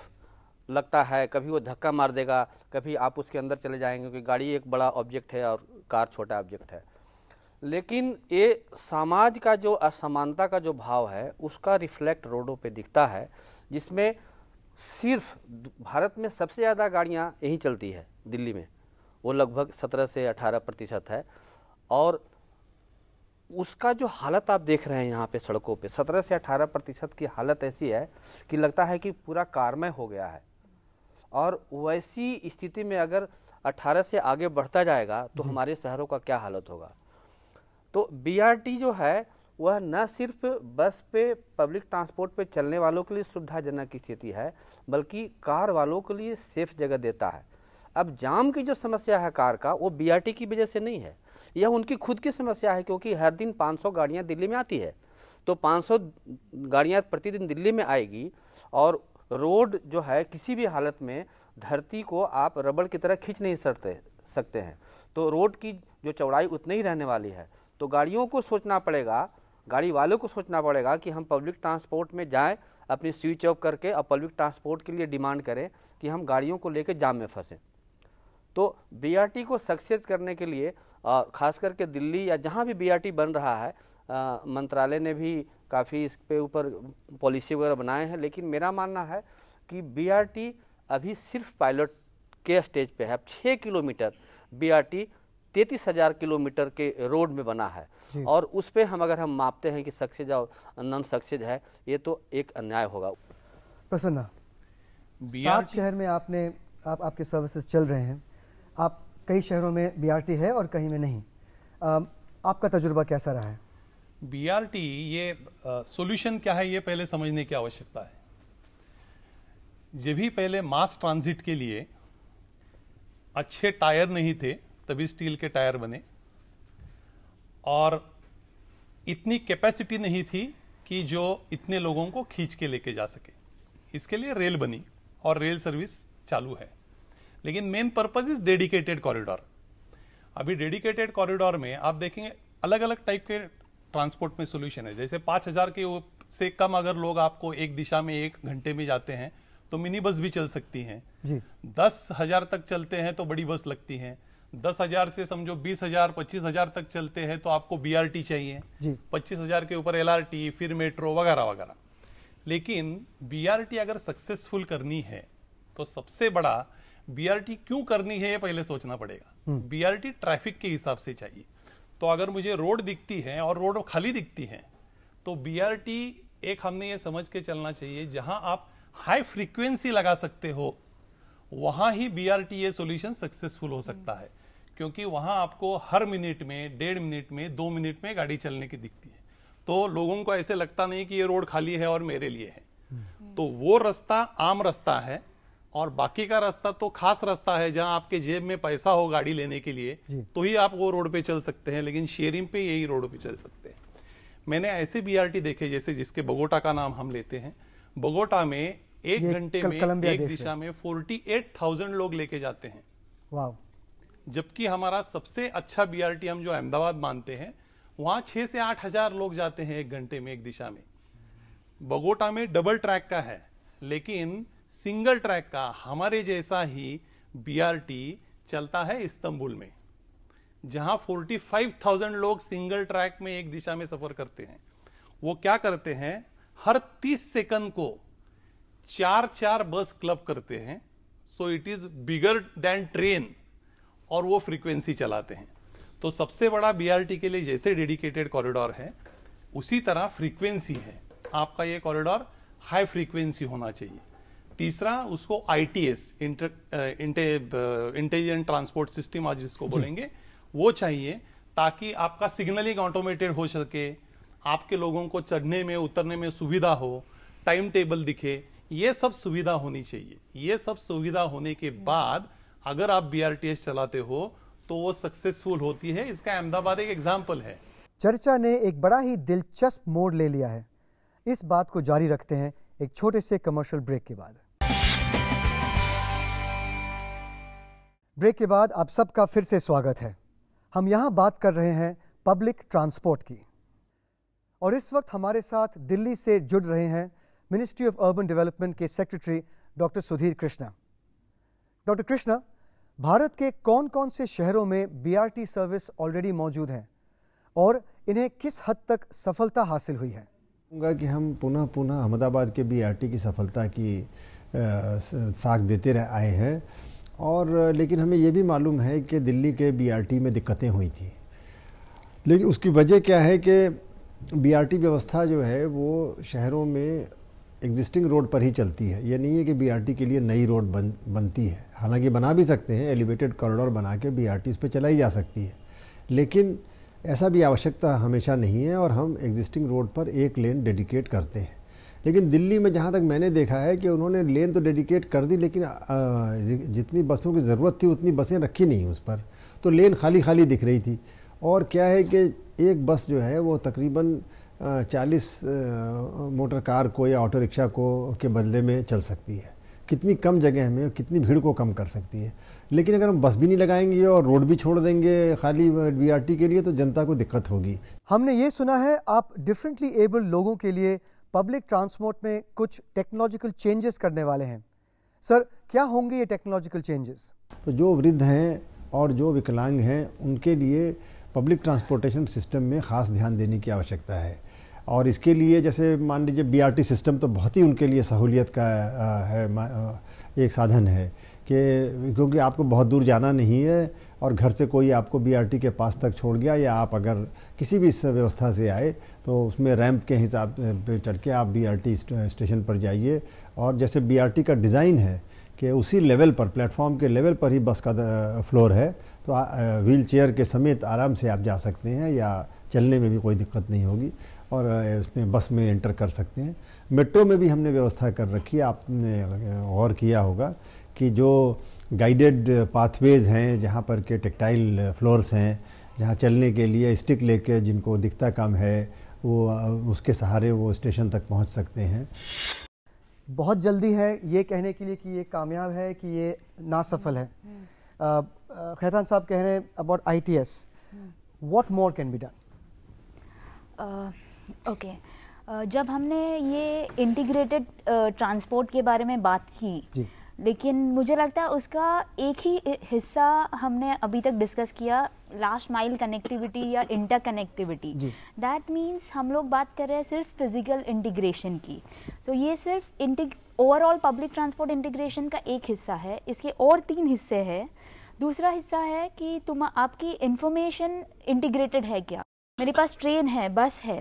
लगता है कभी वो धक्का मार देगा कभी आप उसके अंदर चले जाएंगे क्योंकि गाड़ी एक बड़ा ऑब्जेक्ट है और कार छोटा ऑब्जेक्ट है लेकिन ये समाज का जो असमानता का जो भाव है उसका रिफ्लेक्ट रोडों पे दिखता है जिसमें सिर्फ भारत में सबसे ज़्यादा गाड़ियाँ यहीं चलती है दिल्ली में वो लगभग सत्रह से अठारह प्रतिशत है और उसका जो हालत आप देख रहे हैं यहाँ पे सड़कों पे सत्रह से अठारह प्रतिशत की हालत ऐसी है कि लगता है कि पूरा कारमय हो गया है और वैसी स्थिति में अगर अठारह से आगे बढ़ता जाएगा तो हमारे शहरों का क्या हालत होगा तो बी जो है वह न सिर्फ बस पे पब्लिक ट्रांसपोर्ट पे चलने वालों के लिए सुविधाजनक स्थिति है बल्कि कार वालों के लिए सेफ जगह देता है अब जाम की जो समस्या है कार का वो बीआरटी की वजह से नहीं है यह उनकी खुद की समस्या है क्योंकि हर दिन 500 गाड़ियाँ दिल्ली में आती है तो 500 गाड़ियाँ प्रतिदिन दिल्ली में आएगी और रोड जो है किसी भी हालत में धरती को आप रबड़ की तरह खींच नहीं सकते सकते हैं तो रोड की जो चौड़ाई उतनी ही रहने वाली है तो गाड़ियों को सोचना पड़ेगा गाड़ी वालों को सोचना पड़ेगा कि हम पब्लिक ट्रांसपोर्ट में जाएं अपनी स्विच ऑफ करके और पब्लिक ट्रांसपोर्ट के लिए डिमांड करें कि हम गाड़ियों को लेकर जाम में फंसें तो बीआरटी को सक्सेस करने के लिए और ख़ास करके दिल्ली या जहाँ भी बी बन रहा है मंत्रालय ने भी काफ़ी इसके ऊपर पॉलिसी वगैरह बनाए हैं लेकिन मेरा मानना है कि बी अभी सिर्फ पायलट के स्टेज पे है अब छः किलोमीटर बी आर टी तैतीस हज़ार किलोमीटर के रोड में बना है और उस पर हम अगर हम मापते हैं कि सक्सेज और नॉन सक्सेज है ये तो एक अन्याय होगा प्रसन्ना सात शहर में आपने आप आपके सर्विसेज चल रहे हैं आप कई शहरों में बीआरटी है और कहीं में नहीं आ, आपका तजुर्बा कैसा रहा है बीआरटी ये सॉल्यूशन क्या है ये पहले समझने की आवश्यकता है जब भी पहले मास ट्रांजिट के लिए अच्छे टायर नहीं थे तभी स्टील के टायर बने और इतनी कैपेसिटी नहीं थी कि जो इतने लोगों को खींच के लेके जा सके इसके लिए रेल बनी और रेल सर्विस चालू है लेकिन main purpose is dedicated corridor अभी डेडिकेटेड कॉरिडोर में आप देखेंगे अलग अलग टाइप के ट्रांसपोर्ट में सोल्यूशन है जैसे पांच हज़ार के से कम अगर लोग आपको एक दिशा में एक घंटे में जाते हैं तो मिनी बस भी चल सकती है दस हजार तक चलते हैं तो बड़ी बस लगती है दस हजार से समझो बीस हजार पच्चीस हजार तक चलते हैं तो आपको बीआरटी चाहिए पच्चीस हजार के ऊपर एलआरटी फिर मेट्रो वगैरह वगैरह लेकिन बीआरटी अगर सक्सेसफुल करनी है तो सबसे बड़ा बीआरटी क्यों करनी है ये पहले सोचना पड़ेगा बीआरटी हम्म। ट्रैफिक के हिसाब से चाहिए तो अगर मुझे रोड दिखती है और रोड खाली दिखती है तो बीआरटी एक हमने ये समझ के चलना चाहिए जहां आप हाई फ्रीक्वेंसी लगा सकते हो वहां ही बीआरटी ये सोल्यूशन सक्सेसफुल हो सकता है क्योंकि वहां आपको हर मिनट में डेढ़ मिनट में दो मिनट में गाड़ी चलने की दिखती है तो लोगों को ऐसे लगता नहीं कि ये रोड खाली है और मेरे लिए है हम्म। तो वो रास्ता आम रास्ता है और बाकी का रास्ता तो खास रास्ता है जहां आपके जेब में पैसा हो गाड़ी लेने के लिए तो ही आप वो रोड पे चल सकते हैं लेकिन शेयरिंग पे यही रोड पे चल सकते हैं मैंने ऐसे बीआरटी देखे जैसे जिसके बगोटा का नाम हम लेते हैं बगोटा में एक घंटे में एक दिशा में फोर्टी एट थाउजेंड लोग लेके जाते हैं जबकि हमारा सबसे अच्छा बीआरटी हम जो अहमदाबाद मानते हैं वहां छह से आठ हजार लोग जाते हैं एक घंटे में एक दिशा में बगोटा में डबल ट्रैक का है लेकिन सिंगल ट्रैक का हमारे जैसा ही बी चलता है इस्तंबुल में जहां 45,000 लोग सिंगल ट्रैक में एक दिशा में सफर करते हैं वो क्या करते हैं हर 30 सेकंड को चार चार बस क्लब करते हैं so it is bigger than train और वो फ्रीक्वेंसी चलाते हैं तो सबसे बड़ा बीआरटी के लिए जैसे डेडिकेटेड कॉरिडोर है उसी तरह फ्रीक्वेंसी है आपका ये कॉरिडोर हाई फ्रीक्वेंसी होना चाहिए तीसरा उसको आईटीएस इंटेलिजेंट ट्रांसपोर्ट सिस्टम आज जिसको बोलेंगे वो चाहिए ताकि आपका सिग्नलिंग ऑटोमेटेड हो सके आपके लोगों को चढ़ने में उतरने में सुविधा हो टाइम टेबल दिखे ये सब सुविधा होनी चाहिए ये सब सुविधा होने के बाद अगर आप बी चलाते हो तो वो सक्सेसफुल होती है इसका अहमदाबाद एक एग्जाम्पल है चर्चा ने एक बड़ा ही दिलचस्प मोड़ ले लिया है इस बात को जारी रखते हैं एक छोटे से कमर्शियल ब्रेक के बाद ब्रेक के बाद आप सबका फिर से स्वागत है हम यहाँ बात कर रहे हैं पब्लिक ट्रांसपोर्ट की और इस वक्त हमारे साथ दिल्ली से जुड़ रहे हैं मिनिस्ट्री ऑफ अर्बन डेवलपमेंट के secretary doctor Sudhir Krishna doctor Krishna Bharat के कौन कौन से शहरों में बी सर्विस ऑलरेडी मौजूद हैं और इन्हें किस हद तक सफलता हासिल हुई है कि हम पुनः पुनः अहमदाबाद के बी की सफलता की साख देते रहे आए हैं और लेकिन हमें यह भी मालूम है कि दिल्ली के बीआरटी में दिक्कतें हुई थी लेकिन उसकी वजह क्या है कि बीआरटी व्यवस्था जो है वो शहरों में एग्जिस्टिंग रोड पर ही चलती है यह नहीं है कि बीआरटी के लिए नई रोड बन बनती है हालांकि बना भी सकते हैं एलिवेटेड कॉरिडोर बना के टी उस पर चलाई जा सकती है लेकिन ऐसा भी आवश्यकता हमेशा नहीं है और हम एग्जिस्टिंग रोड पर एक लेन डेडिकेट करते हैं लेकिन दिल्ली में जहाँ तक मैंने देखा है कि उन्होंने लेन तो डेडिकेट कर दी लेकिन जितनी बसों की ज़रूरत थी उतनी बसें रखी नहीं उस पर तो लेन खाली खाली दिख रही थी और क्या है कि एक बस जो है वो तकरीबन चालीस मोटर कार को या ऑटो रिक्शा को के बदले में चल सकती है कितनी कम जगह में कितनी भीड़ को कम कर सकती है लेकिन अगर हम बस भी नहीं लगाएंगे और रोड भी छोड़ देंगे खाली बी के लिए तो जनता को दिक्कत होगी हमने ये सुना है आप डिफरेंटली एबल लोगों के लिए पब्लिक ट्रांसपोर्ट में कुछ टेक्नोलॉजिकल चेंजेस करने वाले हैं सर क्या होंगे ये टेक्नोलॉजिकल चेंजेस तो जो वृद्ध हैं और जो विकलांग हैं उनके लिए पब्लिक ट्रांसपोर्टेशन सिस्टम में ख़ास ध्यान देने की आवश्यकता है और इसके लिए जैसे मान लीजिए बी सिस्टम तो बहुत ही उनके लिए सहूलियत का है एक साधन है कि क्योंकि आपको बहुत दूर जाना नहीं है और घर से कोई आपको बीआरटी के पास तक छोड़ गया या आप अगर किसी भी व्यवस्था से आए तो उसमें रैंप के हिसाब पे चढ़ के आप बीआरटी स्टेशन पर जाइए और जैसे बीआरटी का डिज़ाइन है कि उसी लेवल पर प्लेटफॉर्म के लेवल पर ही बस का फ्लोर है तो व्हील चेयर के समेत आराम से आप जा सकते हैं या चलने में भी कोई दिक्कत नहीं होगी और उसमें बस में एंटर कर सकते हैं मेट्रो में भी हमने व्यवस्था कर रखी है आपने गौर किया होगा कि जो गाइडेड पाथवेज uh, हैं जहाँ पर के टेक्टाइल फ्लोर्स uh, हैं जहाँ चलने के लिए स्टिक लेके जिनको दिखता कम है वो uh, उसके सहारे वो स्टेशन तक पहुँच सकते हैं बहुत जल्दी है ये कहने के लिए कि ये कामयाब है कि ये नासफल है हम्म। खैतान साहब कह रहे हैं about I T S what more can be done okay जब हमने ये इंटीग्रेटेड ट्रांसपोर्ट के बारे में बात की जी लेकिन मुझे लगता है उसका एक ही हिस्सा हमने अभी तक डिस्कस किया लास्ट माइल कनेक्टिविटी या इंटर कनेक्टिविटी दैट मीन्स हम लोग बात कर रहे हैं सिर्फ फिजिकल इंटीग्रेशन की सो so, ये सिर्फ ओवरऑल पब्लिक ट्रांसपोर्ट इंटीग्रेशन का एक हिस्सा है इसके और तीन हिस्से हैं दूसरा हिस्सा है कि तुम आपकी इन्फॉर्मेशन इंटीग्रेटेड है क्या मेरे पास ट्रेन है बस है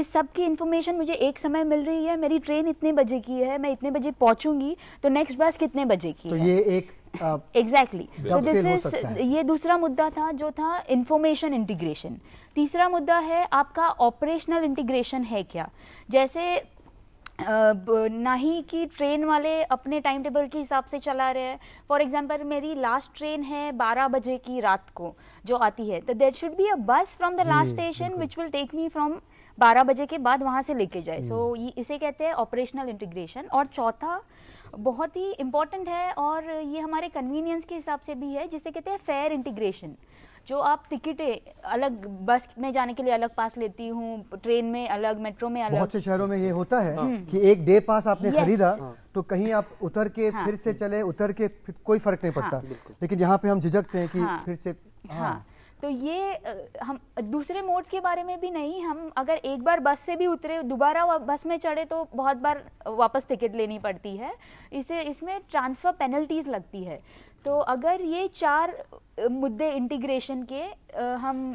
इस सब की इन्फॉर्मेशन मुझे एक समय मिल रही है मेरी ट्रेन इतने बजे की है मैं इतने बजे पहुंचूंगी तो नेक्स्ट बस कितने बजे की तो है? ये एक एग्जैक्टली तो दिस इज ये दूसरा मुद्दा था जो था इंफॉर्मेशन इंटीग्रेशन तीसरा मुद्दा है आपका ऑपरेशनल इंटीग्रेशन है क्या जैसे ना ही कि ट्रेन वाले अपने टाइम टेबल के हिसाब से चला रहे हैं फॉर एग्जाम्पल मेरी लास्ट ट्रेन है 12 बजे की रात को जो आती है तो there should be a bus from the last station which will take me from 12 बजे के बाद वहाँ से लेके जाए सो so, हम्म। इसे कहते हैं ऑपरेशनल इंटीग्रेशन और चौथा बहुत ही इम्पॉर्टेंट है और ये हमारे कन्वीनियंस के हिसाब से भी है जिसे कहते हैं फेयर इंटीग्रेशन जो आप टिकटें अलग बस में जाने के लिए अलग पास लेती हूँ ट्रेन में अलग मेट्रो में अलग बहुत से शहरों में ये होता है हाँ। कि एक डे पास आपने खरीदा हाँ। तो कहीं आप उतर के हाँ। फिर से चले उतर के फिर कोई फर्क नहीं हाँ। पड़ता हाँ। लेकिन यहाँ पे हम झिझकते हैं कि हाँ। फिर से हाँ, हाँ। तो ये हम दूसरे मोड्स के बारे में भी नहीं हम अगर एक बार बस से भी उतरे दोबारा बस में चढ़े तो बहुत बार वापस टिकट लेनी पड़ती है इसे इसमें ट्रांसफ़र पेनल्टीज़ लगती है तो अगर ये चार मुद्दे इंटीग्रेशन के हम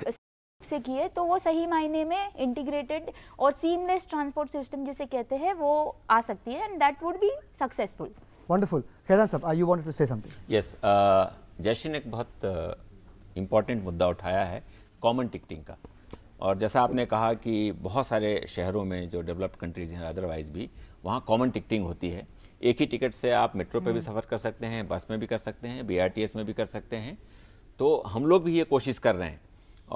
से किए तो वो सही मायने में इंटीग्रेटेड और सीमलेस ट्रांसपोर्ट सिस्टम जिसे कहते हैं वो आ सकती है and that would be successful wonderful खैदान साहब you wanted to say something yes जैशी ने एक बहुत इम्पोर्टेंट uh, मुद्दा उठाया है कॉमन टिकटिंग का और जैसा आपने कहा कि बहुत सारे शहरों में जो डेवलप्ड कंट्रीज हैं अदरवाइज भी वहाँ कॉमन टिकटिंग होती है एक ही टिकट से आप मेट्रो पे भी हम्म। सफ़र कर सकते हैं बस में भी कर सकते हैं बीआरटीएस में भी कर सकते हैं तो हम लोग भी ये कोशिश कर रहे हैं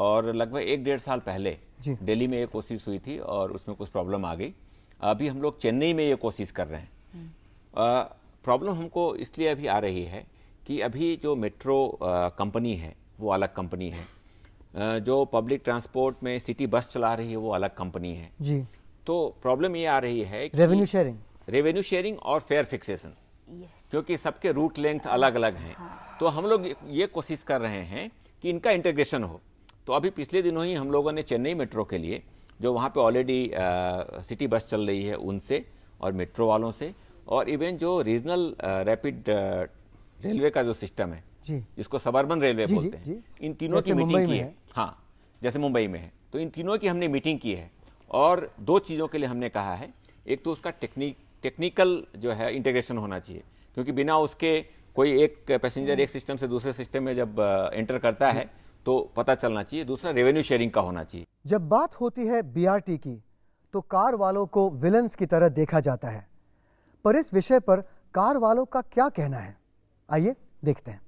और लगभग एक डेढ़ साल पहले दिल्ली में ये कोशिश हुई थी और उसमें कुछ प्रॉब्लम आ गई अभी हम लोग चेन्नई में ये कोशिश कर रहे हैं हम्म। प्रॉब्लम हमको इसलिए अभी आ रही है कि अभी जो मेट्रो कंपनी है वो अलग कंपनी है जो पब्लिक ट्रांसपोर्ट में सिटी बस चला रही है वो अलग कंपनी है जी तो प्रॉब्लम ये आ रही है रेवेन्यू शेयरिंग रेवेन्यू शेयरिंग और फेयर फिक्सेशन क्योंकि सबके रूट लेंथ अलग अलग हैं हाँ। तो हम लोग ये कोशिश कर रहे हैं कि इनका इंटीग्रेशन हो तो अभी पिछले दिनों ही हम लोगों ने चेन्नई मेट्रो के लिए जो वहाँ पे ऑलरेडी सिटी बस चल रही है उनसे और मेट्रो वालों से और इवन जो रीजनल रैपिड रेलवे का जो सिस्टम है जिसको सबर्बन रेलवे बोलते जी, हैं इन तीनों की मीटिंग की है हाँ जैसे मुंबई में है तो इन तीनों की हमने मीटिंग की है और दो चीज़ों के लिए हमने कहा है एक तो उसका टेक्निक टेक्निकल जो है इंटीग्रेशन होना चाहिए क्योंकि बिना उसके कोई एक पैसेंजर हम्म। एक सिस्टम से दूसरे सिस्टम में जब एंटर करता है तो पता चलना चाहिए दूसरा रेवेन्यू शेयरिंग का होना चाहिए जब बात होती है बी की तो कार वालों को विलन्स की तरह देखा जाता है पर इस विषय पर कार वालों का क्या कहना है आइए देखते हैं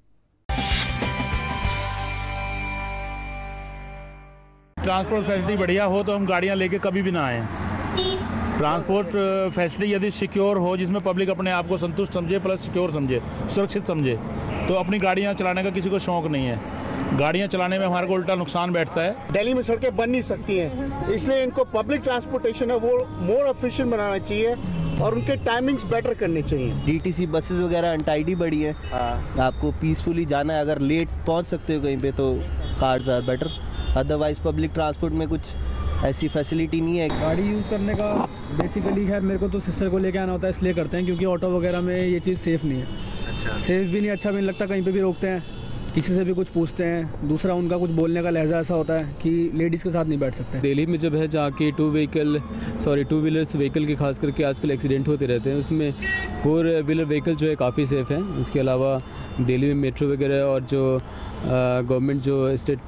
ट्रांसपोर्ट फैसिलिटी बढ़िया हो तो हम गाड़ियां लेके कभी भी ना आए ट्रांसपोर्ट फैसिलिटी यदि सिक्योर हो जिसमें पब्लिक अपने आप को संतुष्ट समझे प्लस सिक्योर समझे सुरक्षित समझे तो अपनी गाड़ियाँ चलाने का किसी को शौक नहीं है गाड़ियाँ चलाने में हमारे को उल्टा नुकसान बैठता है दिल्ली में सड़कें बन नहीं सकती हैं इसलिए इनको पब्लिक ट्रांसपोर्टेशन है वो मोर एफिशिएंट बनाना चाहिए और उनके टाइमिंग्स बेटर करने चाहिए डीटीसी बसेस वगैरह अनटाइडी बड़ी है हाँ। आपको पीसफुली जाना है अगर लेट पहुँच सकते हो कहीं पे तो cars are better otherwise public transport में कुछ ऐसी फैसिलिटी नहीं है गाड़ी यूज़ करने का बेसिकली खैर मेरे को तो सिस्टर को लेके आना होता है इसलिए करते हैं क्योंकि ऑटो वगैरह में ये चीज़ सेफ़ नहीं है अच्छा सेफ़ भी नहीं अच्छा भी नहीं लगता कहीं पर भी रोकते हैं किसी से भी कुछ पूछते हैं दूसरा उनका कुछ बोलने का लहजा ऐसा होता है कि लेडीज़ के साथ नहीं बैठ सकते दिल्ली में जब है जहाँ के two vehicle sorry two wheelers vehicle के खास करके आजकल एक्सीडेंट होते रहते हैं उसमें फोर व्हीलर व्हीकल जो है काफ़ी सेफ़ है उसके अलावा दिल्ली में मेट्रो वगैरह और जो गवर्नमेंट जो स्टेट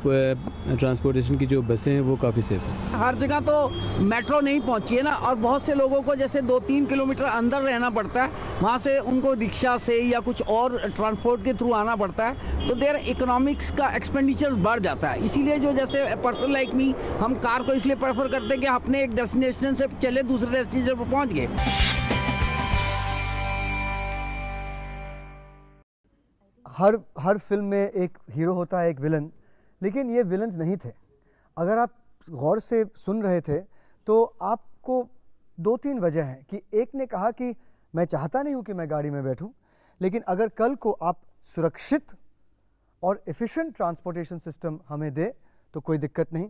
ट्रांसपोर्टेशन की जो बसें हैं वो काफ़ी सेफ है हर जगह तो मेट्रो नहीं पहुंची है ना और बहुत से लोगों को जैसे दो तीन किलोमीटर अंदर रहना पड़ता है वहाँ से उनको रिक्शा से या कुछ और ट्रांसपोर्ट के थ्रू आना पड़ता है तो देर इकोनॉमिक्स का एक्सपेंडिचर बढ़ जाता है इसीलिए जो जैसे पर्सन लाइक मी हम कार को इसलिए प्रेफर करते हैं कि अपने एक डेस्टिनेशन से चले दूसरे डेस्टिनेशन पर पहुँच गए हर हर फिल्म में एक हीरो होता है एक विलन लेकिन ये विलन्स नहीं थे अगर आप गौर से सुन रहे थे तो आपको दो तीन वजह हैं कि एक ने कहा कि मैं चाहता नहीं हूँ कि मैं गाड़ी में बैठूँ लेकिन अगर कल को आप सुरक्षित और एफिशिएंट ट्रांसपोर्टेशन सिस्टम हमें दे तो कोई दिक्कत नहीं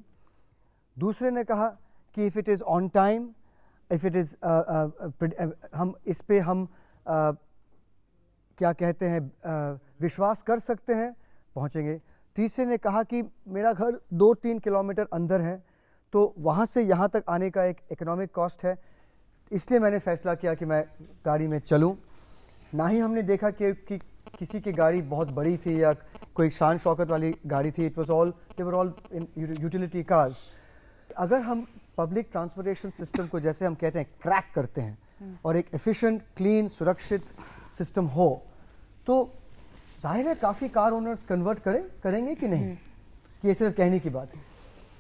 दूसरे ने कहा कि if it is on time if it is हम इस पर हम uh, क्या कहते हैं uh, विश्वास कर सकते हैं पहुँचेंगे तीसरे ने कहा कि मेरा घर दो तीन किलोमीटर अंदर है तो वहाँ से यहाँ तक आने का एक इकोनॉमिक कॉस्ट है इसलिए मैंने फ़ैसला किया कि मैं गाड़ी में चलूँ ना ही हमने देखा कि, कि किसी की गाड़ी बहुत बड़ी थी या कोई शान शौकत वाली गाड़ी थी it was all there all in utility cars अगर हम पब्लिक ट्रांसपोर्टेशन सिस्टम को जैसे हम कहते हैं क्रैक करते हैं हम्म। और एक एफिशिएंट क्लीन सुरक्षित सिस्टम हो तो जाहिर है काफ़ी कार ओनर्स कन्वर्ट करें करेंगे कि नहीं कि ये सिर्फ कहने की बात है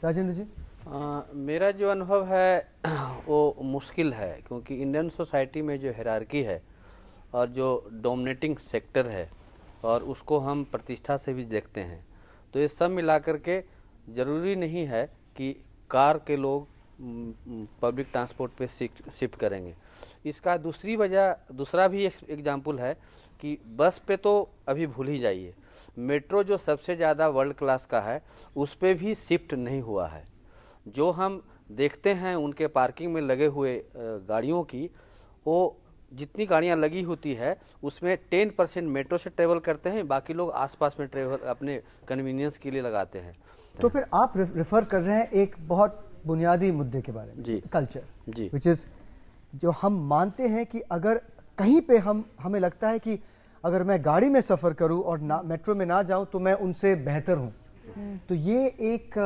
राजेंद्र जी आ, मेरा जो अनुभव है वो मुश्किल है क्योंकि इंडियन सोसाइटी में जो हेरारकी है और जो डोमिनेटिंग सेक्टर है और उसको हम प्रतिष्ठा से भी देखते हैं तो ये सब मिला के ज़रूरी नहीं है कि कार के लोग पब्लिक ट्रांसपोर्ट पे शिफ्ट करेंगे इसका दूसरी वजह दूसरा भी एग्जाम्पल है कि बस पे तो अभी भूल ही जाइए मेट्रो जो सबसे ज़्यादा वर्ल्ड क्लास का है उस पर भी शिफ्ट नहीं हुआ है जो हम देखते हैं उनके पार्किंग में लगे हुए गाड़ियों की वो जितनी गाड़ियाँ लगी होती है उसमें टेन परसेंट मेट्रो से ट्रेवल करते हैं बाकी लोग आसपास में ट्रेवल अपने कन्वीनियंस के लिए लगाते हैं तो फिर आप रेफर कर रहे हैं एक बहुत बुनियादी मुद्दे के बारे में जी कल्चर जी विच इज़ जो हम मानते हैं कि अगर कहीं पे हम हमें लगता है कि अगर मैं गाड़ी में सफ़र करूं और ना मेट्रो में ना जाऊं तो मैं उनसे बेहतर हूं तो ये एक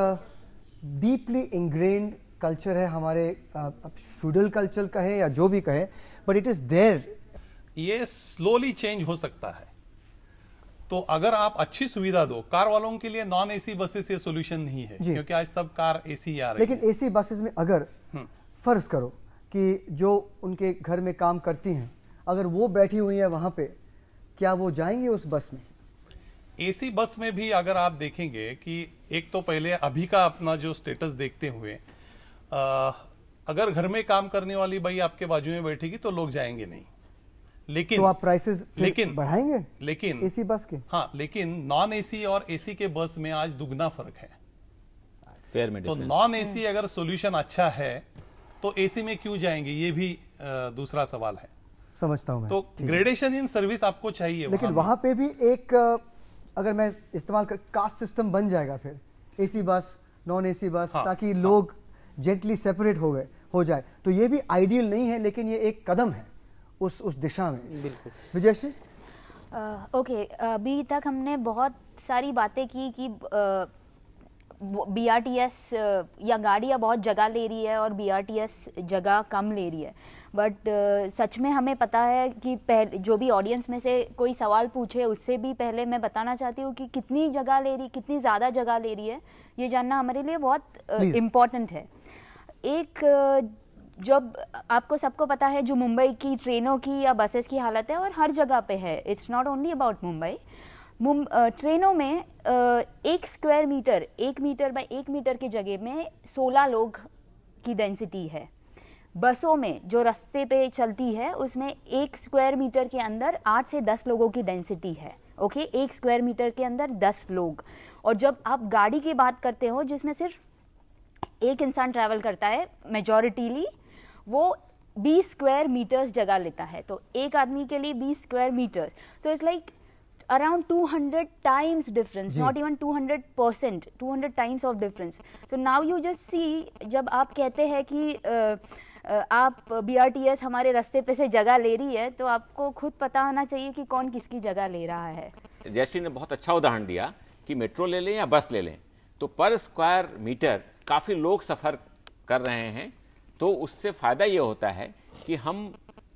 डीपली इंग्रेन कल्चर है हमारे फ्यूडल कल्चर कहे या जो भी कहें बट इट इज़ देयर ये स्लोली चेंज हो सकता है तो अगर आप अच्छी सुविधा दो कार वालों के लिए नॉन एसी बसेस ये सोल्यूशन नहीं है क्योंकि आज सब कार एसी आ रही लेकिन एसी बसेस में अगर हम्म। फर्ज करो कि जो उनके घर में काम करती हैं अगर वो बैठी हुई है वहां पे क्या वो जाएंगी उस बस में एसी बस में भी अगर आप देखेंगे कि एक तो पहले अभी का अपना जो स्टेटस देखते हुए आ, अगर घर में काम करने वाली भाई आपके बाजू में बैठेगी तो लोग जाएंगे नहीं लेकिन तो आप प्राइसेस लेकिन बढ़ाएंगे लेकिन एसी बस के हाँ लेकिन नॉन एसी और एसी के बस में आज दुगना फर्क है फेयर में तो नॉन एसी अगर सॉल्यूशन अच्छा है तो एसी में क्यों जाएंगे ये भी दूसरा सवाल है समझता हूँ तो ग्रेडेशन इन सर्विस आपको चाहिए लेकिन वहाँ पे भी एक अगर मैं इस्तेमाल कर कास्ट सिस्टम बन जाएगा फिर AC bus non AC bus हाँ, ताकि हाँ, लोग जेंटली सेपरेट हो गए हो जाए तो ये भी आइडियल नहीं है लेकिन ये एक कदम है उस उस दिशा में बिल्कुल विजय सिंह ओके अभी तक हमने बहुत सारी बातें की कि बी आर टी एस या गाड़ियाँ बहुत जगह ले रही है और बी आर टी एस जगह कम ले रही है बट uh, सच में हमें पता है कि पहले जो भी ऑडियंस में से कोई सवाल पूछे उससे भी पहले मैं बताना चाहती हूँ कि कितनी जगह ले रही कितनी ज़्यादा जगह ले रही है ये जानना हमारे लिए बहुत इम्पॉर्टेंट uh, है एक uh, जब आपको सबको पता है जो मुंबई की ट्रेनों की या बसेस की हालत है और हर जगह पे है it's not only about Mumbai ट्रेनों में एक स्क्वायर मीटर एक मीटर बाय एक मीटर की जगह में सोलह लोग की डेंसिटी है बसों में जो रास्ते पे चलती है उसमें एक स्क्वायर मीटर के अंदर आठ से दस लोगों की डेंसिटी है ओके एक स्क्वायर मीटर के अंदर दस लोग और जब आप गाड़ी की बात करते हो जिसमें सिर्फ एक इंसान ट्रैवल करता है मेजोरिटीली वो बीस स्क्वायर मीटर्स जगह लेता है तो एक आदमी के लिए बीस स्क्वायर मीटर्स तो it's like around two hundred times difference not even two hundred percent two hundred times of difference so now you just see जब आप कहते हैं कि uh, आप बी हमारे रास्ते पे से जगह ले रही है तो आपको खुद पता होना चाहिए कि कौन किसकी जगह ले रहा है जयश्री ने बहुत अच्छा उदाहरण दिया कि मेट्रो ले लें या बस ले लें तो पर स्क्वायर मीटर काफ़ी लोग सफ़र कर रहे हैं तो उससे फ़ायदा ये होता है कि हम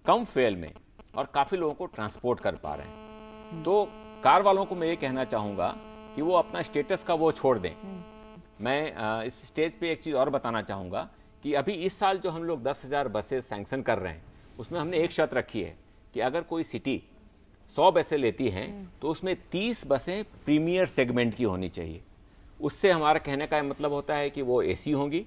कम फेल में और काफ़ी लोगों को ट्रांसपोर्ट कर पा रहे हैं तो कार वालों को मैं ये कहना चाहूँगा कि वो अपना स्टेटस का वो छोड़ दें हम्म। मैं इस स्टेज पे एक चीज़ और बताना चाहूँगा कि अभी इस साल जो हम लोग दस हज़ार बसेज सेंक्शन कर रहे हैं उसमें हमने एक शर्त रखी है कि अगर कोई सिटी सौ बसें लेती हैं हम्म। तो उसमें तीस बसें प्रीमियर सेगमेंट की होनी चाहिए उससे हमारा कहने का मतलब होता है कि वो एसी होंगी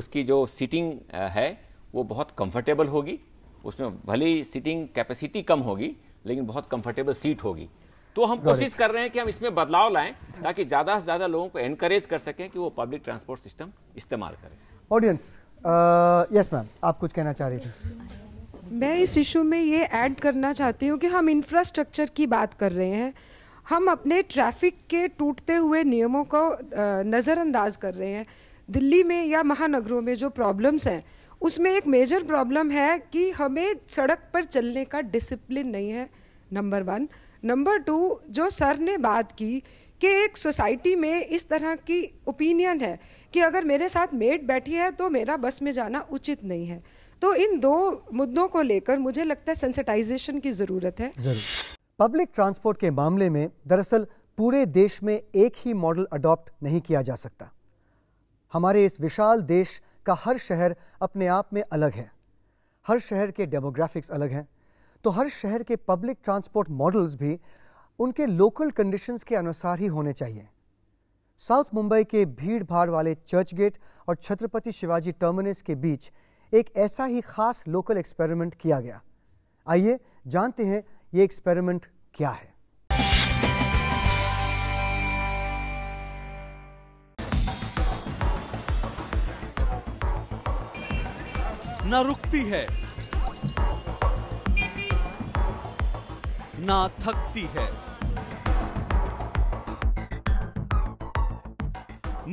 उसकी जो सीटिंग है वो बहुत कंफर्टेबल होगी उसमें भले सीटिंग कैपेसिटी कम होगी लेकिन बहुत कंफर्टेबल सीट होगी तो हम कोशिश कर रहे हैं कि हम इसमें बदलाव लाएं ताकि ज़्यादा से ज़्यादा लोगों को एनकरेज कर सकें कि वो पब्लिक ट्रांसपोर्ट सिस्टम इस्तेमाल करें ऑडियंस यस uh, मैम आप कुछ कहना चाह रही थी मैं इस इशू में ये ऐड करना चाहती हूँ कि हम इंफ्रास्ट्रक्चर की बात कर रहे हैं हम अपने ट्रैफिक के टूटते हुए नियमों को uh, नज़रअंदाज कर रहे हैं दिल्ली में या महानगरों में जो प्रॉब्लम्स हैं उसमें एक मेजर प्रॉब्लम है कि हमें सड़क पर चलने का डिसिप्लिन नहीं है नंबर वन नंबर टू जो सर ने बात की कि एक सोसाइटी में इस तरह की ओपिनियन है कि अगर मेरे साथ मेड बैठी है तो मेरा बस में जाना उचित नहीं है तो इन दो मुद्दों को लेकर मुझे लगता है सेंसिटाइजेशन की ज़रूरत है जरूर पब्लिक ट्रांसपोर्ट के मामले में दरअसल पूरे देश में एक ही मॉडल अडॉप्ट नहीं किया जा सकता हमारे इस विशाल देश का हर शहर अपने आप में अलग है हर शहर के डेमोग्राफिक्स अलग हैं तो हर शहर के पब्लिक ट्रांसपोर्ट मॉडल्स भी उनके लोकल कंडीशंस के अनुसार ही होने चाहिए साउथ मुंबई के भीड़ भाड़ वाले चर्च गेट और छत्रपति शिवाजी टर्मिनस के बीच एक ऐसा ही खास लोकल एक्सपेरिमेंट किया गया आइए जानते हैं ये एक्सपेरिमेंट क्या है ना रुकती है ना थकती है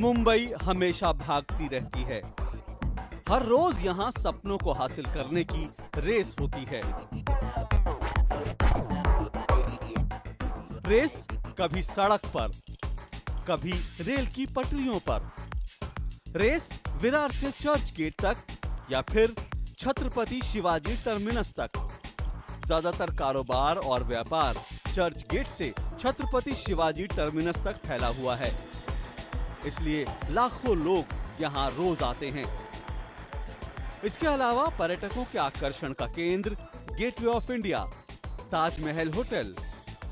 मुंबई हमेशा भागती रहती है हर रोज यहाँ सपनों को हासिल करने की रेस होती है रेस कभी सड़क पर कभी रेल की पटरियों पर रेस विरार से चर्च गेट तक या फिर छत्रपति शिवाजी टर्मिनस तक ज्यादातर कारोबार और व्यापार चर्च गेट से छत्रपति शिवाजी टर्मिनस तक फैला हुआ है इसलिए लाखों लोग यहाँ रोज आते हैं इसके अलावा पर्यटकों के आकर्षण का केंद्र gateway of India Taj Mahal hotel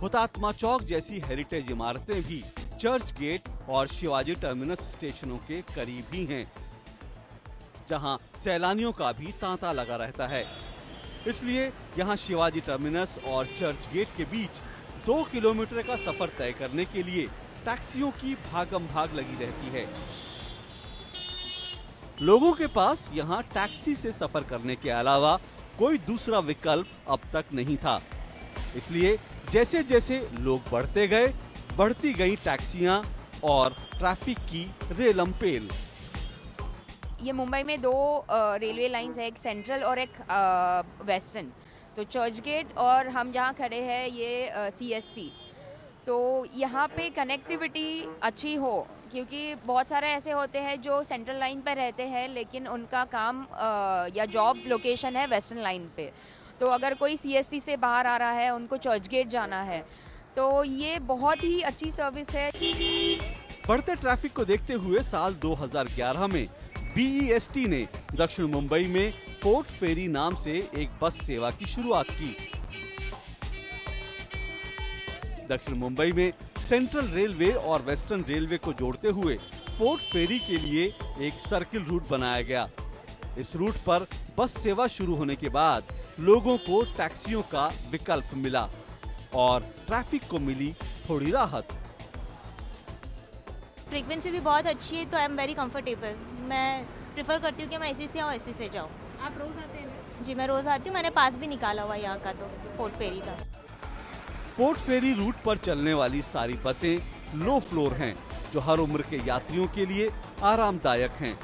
Hutatma Chowk जैसी हेरिटेज इमारतें भी चर्च गेट और शिवाजी टर्मिनस स्टेशनों के करीब ही हैं जहां सैलानियों का भी तांता लगा रहता है इसलिए यहां शिवाजी टर्मिनस और चर्च गेट के बीच दो किलोमीटर का सफर तय करने के लिए टैक्सियों की भागम भाग लगी रहती है लोगों के पास यहाँ टैक्सी से सफर करने के अलावा कोई दूसरा विकल्प अब तक नहीं था इसलिए जैसे जैसे लोग बढ़ते गए बढ़ती गई टैक्सियां और ट्रैफिक की रेलम पेल ये मुंबई में दो रेलवे लाइंस है एक सेंट्रल और एक वेस्टर्न सो चर्च गेट और हम जहाँ खड़े हैं ये सी एस टी तो यहाँ पे कनेक्टिविटी अच्छी हो क्योंकि बहुत सारे ऐसे होते हैं जो सेंट्रल लाइन पर रहते हैं लेकिन उनका काम या जॉब लोकेशन है वेस्टर्न लाइन पे तो अगर कोई सीएसटी से बाहर आ रहा है उनको चर्च गेट जाना है तो ये बहुत ही अच्छी सर्विस है बढ़ते ट्रैफिक को देखते हुए साल 2011 में बीईएसटी e ने दक्षिण मुंबई में फोर्ट फेरी नाम से एक बस सेवा की शुरुआत की दक्षिण मुंबई में सेंट्रल रेलवे और वेस्टर्न रेलवे को जोड़ते हुए पोर्ट फेरी के लिए एक सर्किल रूट बनाया गया इस रूट पर बस सेवा शुरू होने के बाद लोगों को टैक्सियों का विकल्प मिला और ट्रैफिक को मिली थोड़ी राहत फ्रीक्वेंसी भी बहुत अच्छी है तो आई एम वेरी कंफर्टेबल मैं प्रेफर करती हूँ कि मैं इसी से आऊँ इसी से जाऊँ आप रोज आते हैं जी मैं रोज आती हूँ मैंने पास भी निकाला हुआ यहाँ का तो फोर्ट फेरी का पोर्ट फेरी रूट पर चलने वाली सारी बसें लो फ्लोर हैं जो हर उम्र के यात्रियों के लिए आरामदायक हैं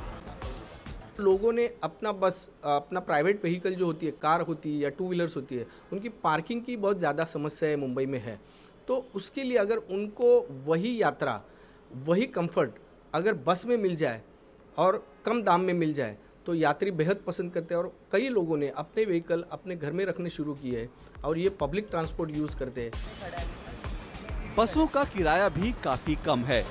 लोगों ने अपना बस अपना प्राइवेट व्हीकल जो होती है कार होती है या टू व्हीलर्स होती है उनकी पार्किंग की बहुत ज़्यादा समस्या है मुंबई में है तो उसके लिए अगर उनको वही यात्रा वही कंफर्ट अगर बस में मिल जाए और कम दाम में मिल जाए तो यात्री बेहद पसंद करते हैं और कई लोगों ने अपने व्हीकल अपने घर में रखने शुरू किए हैं और ये पब्लिक ट्रांसपोर्ट यूज करते हैं बसों का किराया भी काफी कम है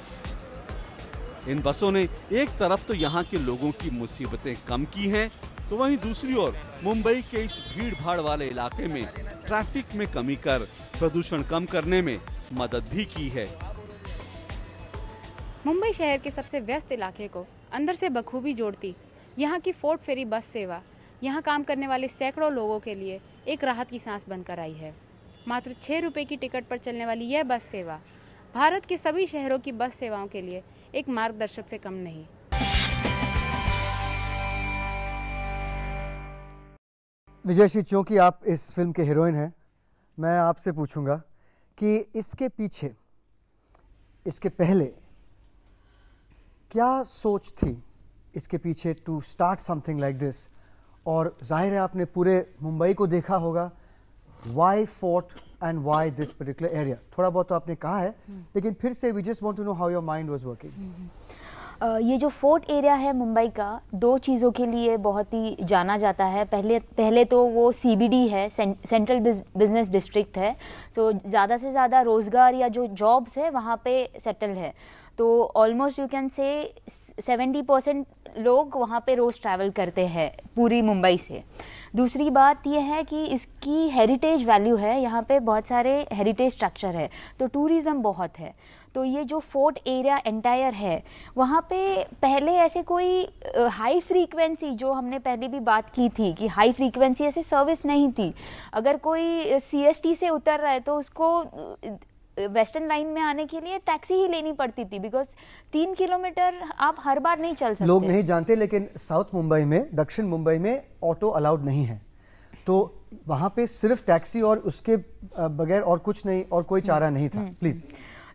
इन बसों ने एक तरफ तो यहाँ के लोगों की मुसीबतें कम की हैं, तो वहीं दूसरी ओर मुंबई के इस भीड़ भाड़ वाले इलाके में ट्रैफिक में कमी कर प्रदूषण कम करने में मदद भी की है मुंबई शहर के सबसे व्यस्त इलाके को अंदर से बखूबी जोड़ती यहाँ की फोर्ट फेरी बस सेवा यहाँ काम करने वाले सैकड़ों लोगों के लिए एक राहत की सांस बनकर आई है मात्र छः रुपये की टिकट पर चलने वाली यह बस सेवा भारत के सभी शहरों की बस सेवाओं के लिए एक मार्गदर्शक से कम नहीं विजय श्री चूंकि आप इस फिल्म के हीरोइन हैं मैं आपसे पूछूंगा कि इसके पीछे इसके पहले क्या सोच थी इसके पीछे to start something like this और जाहिर है आपने पूरे मुंबई को देखा होगा why Fort and why this particular area थोड़ा बहुत तो आपने कहा है हम्म। लेकिन फिर से we just want to know how your mind was working ये जो फोर्ट एरिया है मुंबई का दो चीज़ों के लिए बहुत ही जाना जाता है पहले पहले तो वो सीबीडी है सें, सेंट्रल बिजनेस डिस्ट्रिक्ट है सो so, ज़्यादा से ज़्यादा रोज़गार या जो जॉब्स है वहाँ पे सेटल है तो almost you can say seventy percent लोग वहाँ पे रोज़ ट्रैवल करते हैं पूरी मुंबई से दूसरी बात यह है कि इसकी हेरिटेज वैल्यू है यहाँ पे बहुत सारे हेरिटेज स्ट्रक्चर है तो टूरिज़म बहुत है तो ये जो फोर्ट एरिया एंटायर है वहाँ पे पहले ऐसे कोई हाई फ्रीक्वेंसी जो हमने पहले भी बात की थी कि हाई फ्रीक्वेंसी ऐसे सर्विस नहीं थी अगर कोई सी से उतर रहा है तो उसको वेस्टर्न लाइन में आने के लिए टैक्सी ही लेनी पड़ती थी बिकॉज तीन किलोमीटर आप हर बार नहीं चल सकते लोग नहीं जानते लेकिन साउथ मुंबई में दक्षिण मुंबई में ऑटो अलाउड नहीं है तो वहाँ पे सिर्फ टैक्सी और उसके बगैर और कुछ नहीं और कोई चारा हम्म। नहीं था हम्म। प्लीज़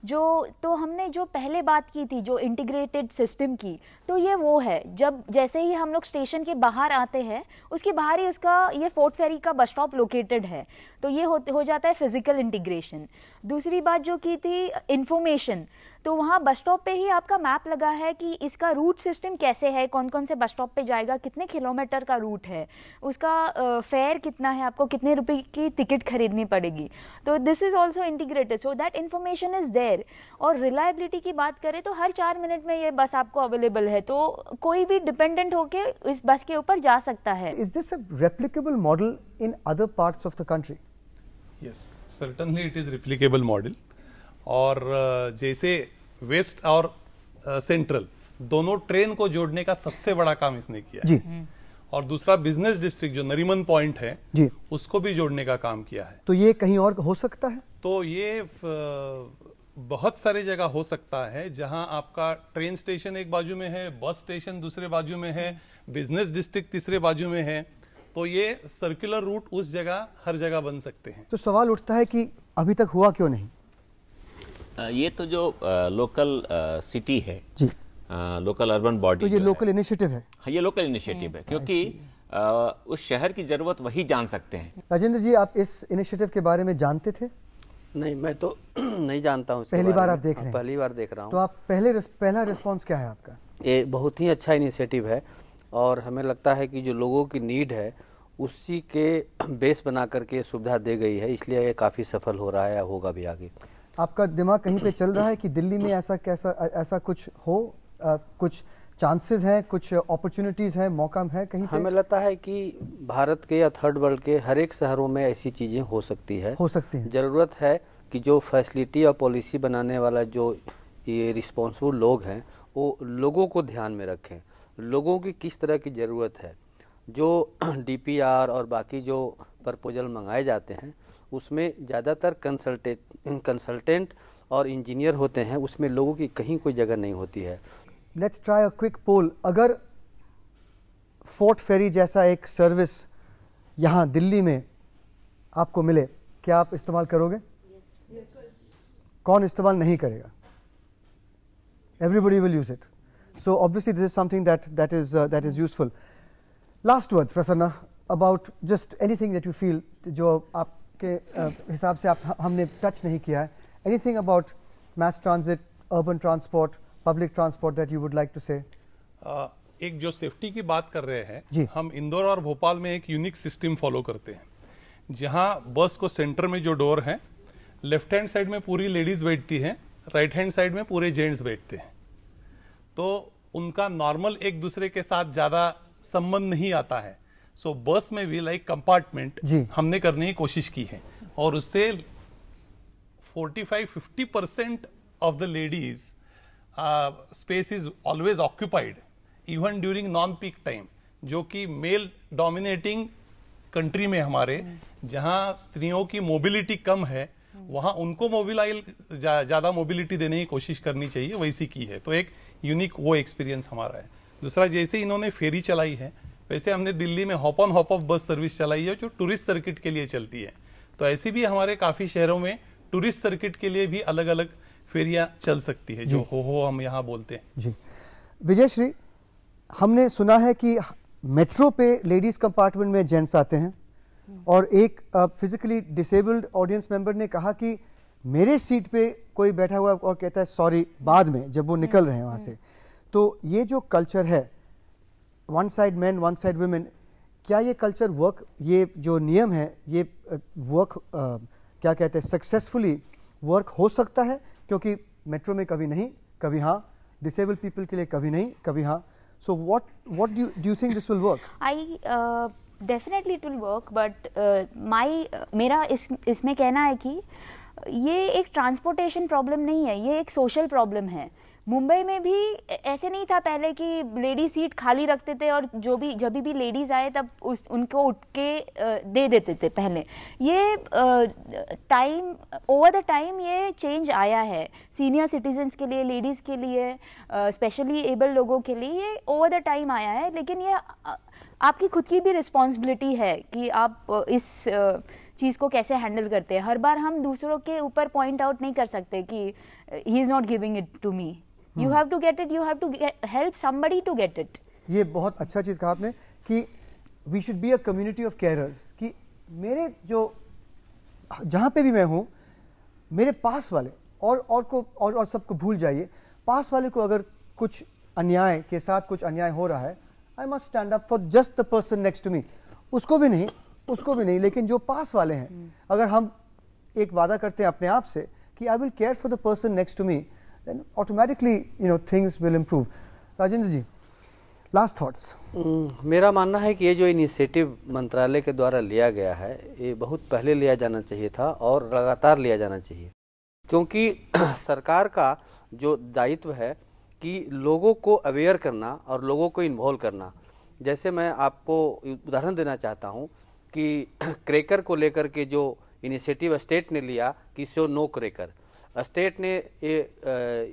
जो तो हमने जो पहले बात की थी जो इंटीग्रेटेड सिस्टम की तो ये वो है जब जैसे ही हम लोग स्टेशन के बाहर आते हैं उसके बाहर ही उसका ये फोर्ट फेरी का बस स्टॉप लोकेटेड है तो ये हो, हो जाता है फिज़िकल इंटीग्रेशन दूसरी बात जो की थी इंफॉर्मेशन तो वहाँ बस स्टॉप पे ही आपका मैप लगा है कि इसका रूट सिस्टम कैसे है कौन कौन से बस स्टॉप पे जाएगा कितने किलोमीटर का रूट है उसका फेयर कितना है आपको कितने रुपए की टिकट खरीदनी पड़ेगी तो this is also integrated so that information is there और रिलायबिलिटी की बात करें तो हर चार मिनट में ये बस आपको अवेलेबल है तो कोई भी डिपेंडेंट होके इस बस के ऊपर जा सकता है is this replicable model in other parts of the country yes certainly it is replicable model और जैसे वेस्ट और सेंट्रल दोनों ट्रेन को जोड़ने का सबसे बड़ा काम इसने किया जी हम्म। और दूसरा बिजनेस डिस्ट्रिक्ट जो नरीमन पॉइंट है जी उसको भी जोड़ने का काम किया है तो ये कहीं और हो सकता है तो ये बहुत सारी जगह हो सकता है जहां आपका ट्रेन स्टेशन एक बाजू में है बस स्टेशन दूसरे बाजू में है बिजनेस डिस्ट्रिक्ट तीसरे बाजू में है तो ये सर्कुलर रूट उस जगह हर जगह बन सकते हैं तो सवाल उठता है कि अभी तक हुआ क्यों नहीं ये तो जो लोकल सिटी है जी लोकल अर्बन बॉडी तो ये लोकल इनिशिएटिव है हाँ ये लोकल इनिशिएटिव है hmm, क्योंकि आ, उस शहर की जरूरत वही जान सकते हैं राजेंद्र जी आप इस इनिशिएटिव के बारे में जानते थे नहीं मैं तो नहीं जानता हूँ पहली बार आप देख रहे हैं हाँ, पहली बार देख रहा हूँ तो आप पहले पहला रिस्पॉन्स क्या है आपका ये बहुत ही अच्छा इनिशिएटिव है और हमें लगता है कि जो लोगों की नीड है उसी के बेस बना करके सुविधा दे गई है इसलिए ये काफ़ी सफल हो रहा है या होगा भी आगे आपका दिमाग कहीं पे चल रहा है कि दिल्ली में ऐसा कैसा ऐसा कुछ हो आ, कुछ चांसेस हैं कुछ अपॉर्चुनिटीज़ हैं मौका है कहीं हमें लगता है कि भारत के या थर्ड वर्ल्ड के हर एक शहरों में ऐसी चीज़ें हो सकती है हो सकती है ज़रूरत है कि जो फैसिलिटी और पॉलिसी बनाने वाला जो ये रिस्पॉन्सिबल लोग हैं वो लोगों को ध्यान में रखें लोगों की किस तरह की ज़रूरत है जो डीपीआर और बाकी जो प्रपोजल मंगाए जाते हैं उसमें ज़्यादातर कंसल्टेंट कंसल्टेंट और इंजीनियर होते हैं उसमें लोगों की कहीं कोई जगह नहीं होती है let's try a quick poll अगर फोर्ट फेरी जैसा एक सर्विस यहाँ दिल्ली में आपको मिले क्या आप इस्तेमाल करोगे कौन इस्तेमाल नहीं करेगा everybody will use it so obviously this is something that that is that is useful last words Prasanna about just anything that you feel जो आप के हिसाब से आप हमने टच नहीं किया है anything about mass transit urban transport public transport that you would like to say एक जो सेफ्टी की बात कर रहे हैं हम इंदौर और भोपाल में एक यूनिक सिस्टम फॉलो करते हैं जहां बस को सेंटर में जो डोर है लेफ्ट हैंड साइड में पूरी लेडीज बैठती हैं राइट हैंड साइड में पूरे जेंट्स बैठते हैं तो उनका नॉर्मल एक दूसरे के साथ ज़्यादा संबंध नहीं आता है सो बस में भी लाइक कंपार्टमेंट हमने करने की कोशिश की है और उससे 45-50 percent of the ladies space is always occupied even during non peak time जो कि मेल डोमिनेटिंग कंट्री में हमारे जहां स्त्रियों की मोबिलिटी कम है वहां उनको मोबिलाइल ज्यादा मोबिलिटी देने की कोशिश करनी चाहिए वैसी की है तो एक यूनिक वो एक्सपीरियंस हमारा है दूसरा जैसे इन्होंने फेरी चलाई है वैसे हमने दिल्ली में hop on hop off bus service चलाई है जो टूरिस्ट सर्किट के लिए चलती है तो ऐसी भी हमारे काफ़ी शहरों में टूरिस्ट सर्किट के लिए भी अलग अलग फेरियाँ चल सकती है जो हो हो हम यहाँ बोलते हैं जी विजय श्री हमने सुना है कि मेट्रो पे लेडीज़ कंपार्टमेंट में जेंट्स आते हैं और एक फिजिकली डिसेबल्ड ऑडियंस मेंबर ने कहा कि मेरे सीट पे कोई बैठा हुआ और कहता है सॉरी बाद में जब वो निकल रहे हैं वहाँ से हम्म। तो ये जो कल्चर है one side man one side women क्या ये कल्चर वर्क ये जो नियम है ये वर्क क्या कहते हैं सक्सेसफुली वर्क हो सकता है क्योंकि मेट्रो में कभी नहीं कभी हाँ डिसेबल पीपल के लिए कभी नहीं कभी हाँ so what what do do do you think this will work i uh, definitely it will मेरा इस इसमें कहना है कि ये एक ट्रांसपोर्टेशन प्रॉब्लम नहीं है ये एक सोशल प्रॉब्लम है मुंबई में भी ऐसे नहीं था पहले कि लेडी सीट खाली रखते थे और जो भी जब भी लेडीज़ आए तब उस उनको उठ के दे देते थे पहले ये टाइम ओवर द टाइम ये चेंज आया है सीनियर सिटीजन्स के लिए लेडीज़ के लिए स्पेशली एबल लोगों के लिए ये ओवर द टाइम आया है लेकिन ये आपकी खुद की भी रिस्पॉन्सिबिलिटी है कि आप इस चीज़ को कैसे हैंडल करते हैं हर बार हम दूसरों के ऊपर पॉइंट आउट नहीं कर सकते कि he is not giving it to me you have to get it you have to help somebody to get it ये बहुत अच्छा चीज़ कहा आपने कि we should be a community of carers कि मेरे जो जहाँ पे भी मैं हूँ मेरे पास वाले और और को और और सबको भूल जाइए पास वाले को अगर कुछ अन्याय के साथ कुछ अन्याय हो रहा है I must stand up for just the person next to me उसको भी नहीं उसको भी नहीं लेकिन जो पास वाले हैं hmm. अगर हम एक वादा करते हैं अपने आप से कि I will care for the person next to me then automatically you know things will improve. Rajendra ji, last thoughts hmm, मेरा मानना है कि ये जो इनिशिएटिव मंत्रालय के द्वारा लिया गया है ये बहुत पहले लिया जाना चाहिए था और लगातार लिया जाना चाहिए क्योंकि सरकार का जो दायित्व है कि लोगों को अवेयर करना और लोगों को इन्वॉल्व करना जैसे मैं आपको उदाहरण देना चाहता हूँ कि क्रेकर को लेकर के जो इनिशिएटिव स्टेट ने लिया कि सो नो क्रेकर स्टेट ने ये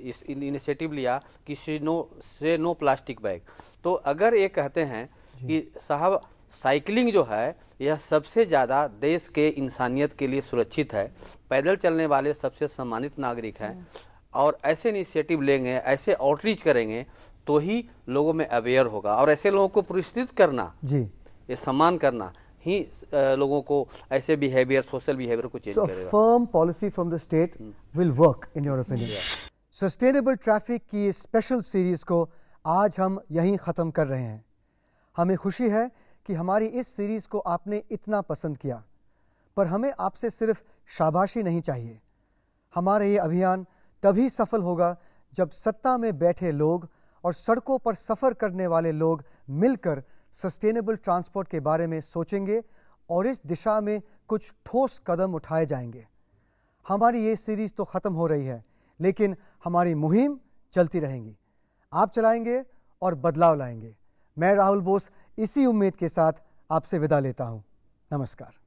इस इनिशिएटिव लिया कि से नो से नो प्लास्टिक बैग तो अगर ये कहते हैं कि साहब साइकिलिंग जो है यह सबसे ज़्यादा देश के इंसानियत के लिए सुरक्षित है पैदल चलने वाले सबसे सम्मानित नागरिक हैं और ऐसे इनिशिएटिव लेंगे ऐसे आउटरीच करेंगे तो ही लोगों में अवेयर होगा और ऐसे लोगों को पुरस्कृत करना जी ये सम्मान करना ही लोगों को ऐसे बिहेवियर सोशल बिहेवियर को चेंज करेगा firm policy from the state will work in your opinion sustainable traffic की स्पेशल सीरीज को आज हम यहीं ख़त्म कर रहे हैं हमें खुशी है कि हमारी इस सीरीज़ को आपने इतना पसंद किया पर हमें आपसे सिर्फ शाबाशी नहीं चाहिए हमारा ये अभियान तभी सफल होगा जब सत्ता में बैठे लोग और सड़कों पर सफ़र करने वाले लोग मिलकर सस्टेनेबल ट्रांसपोर्ट के बारे में सोचेंगे और इस दिशा में कुछ ठोस कदम उठाए जाएंगे हमारी ये सीरीज़ तो ख़त्म हो रही है लेकिन हमारी मुहिम चलती रहेंगी आप चलाएंगे और बदलाव लाएंगे मैं राहुल बोस इसी उम्मीद के साथ आपसे विदा लेता हूँ नमस्कार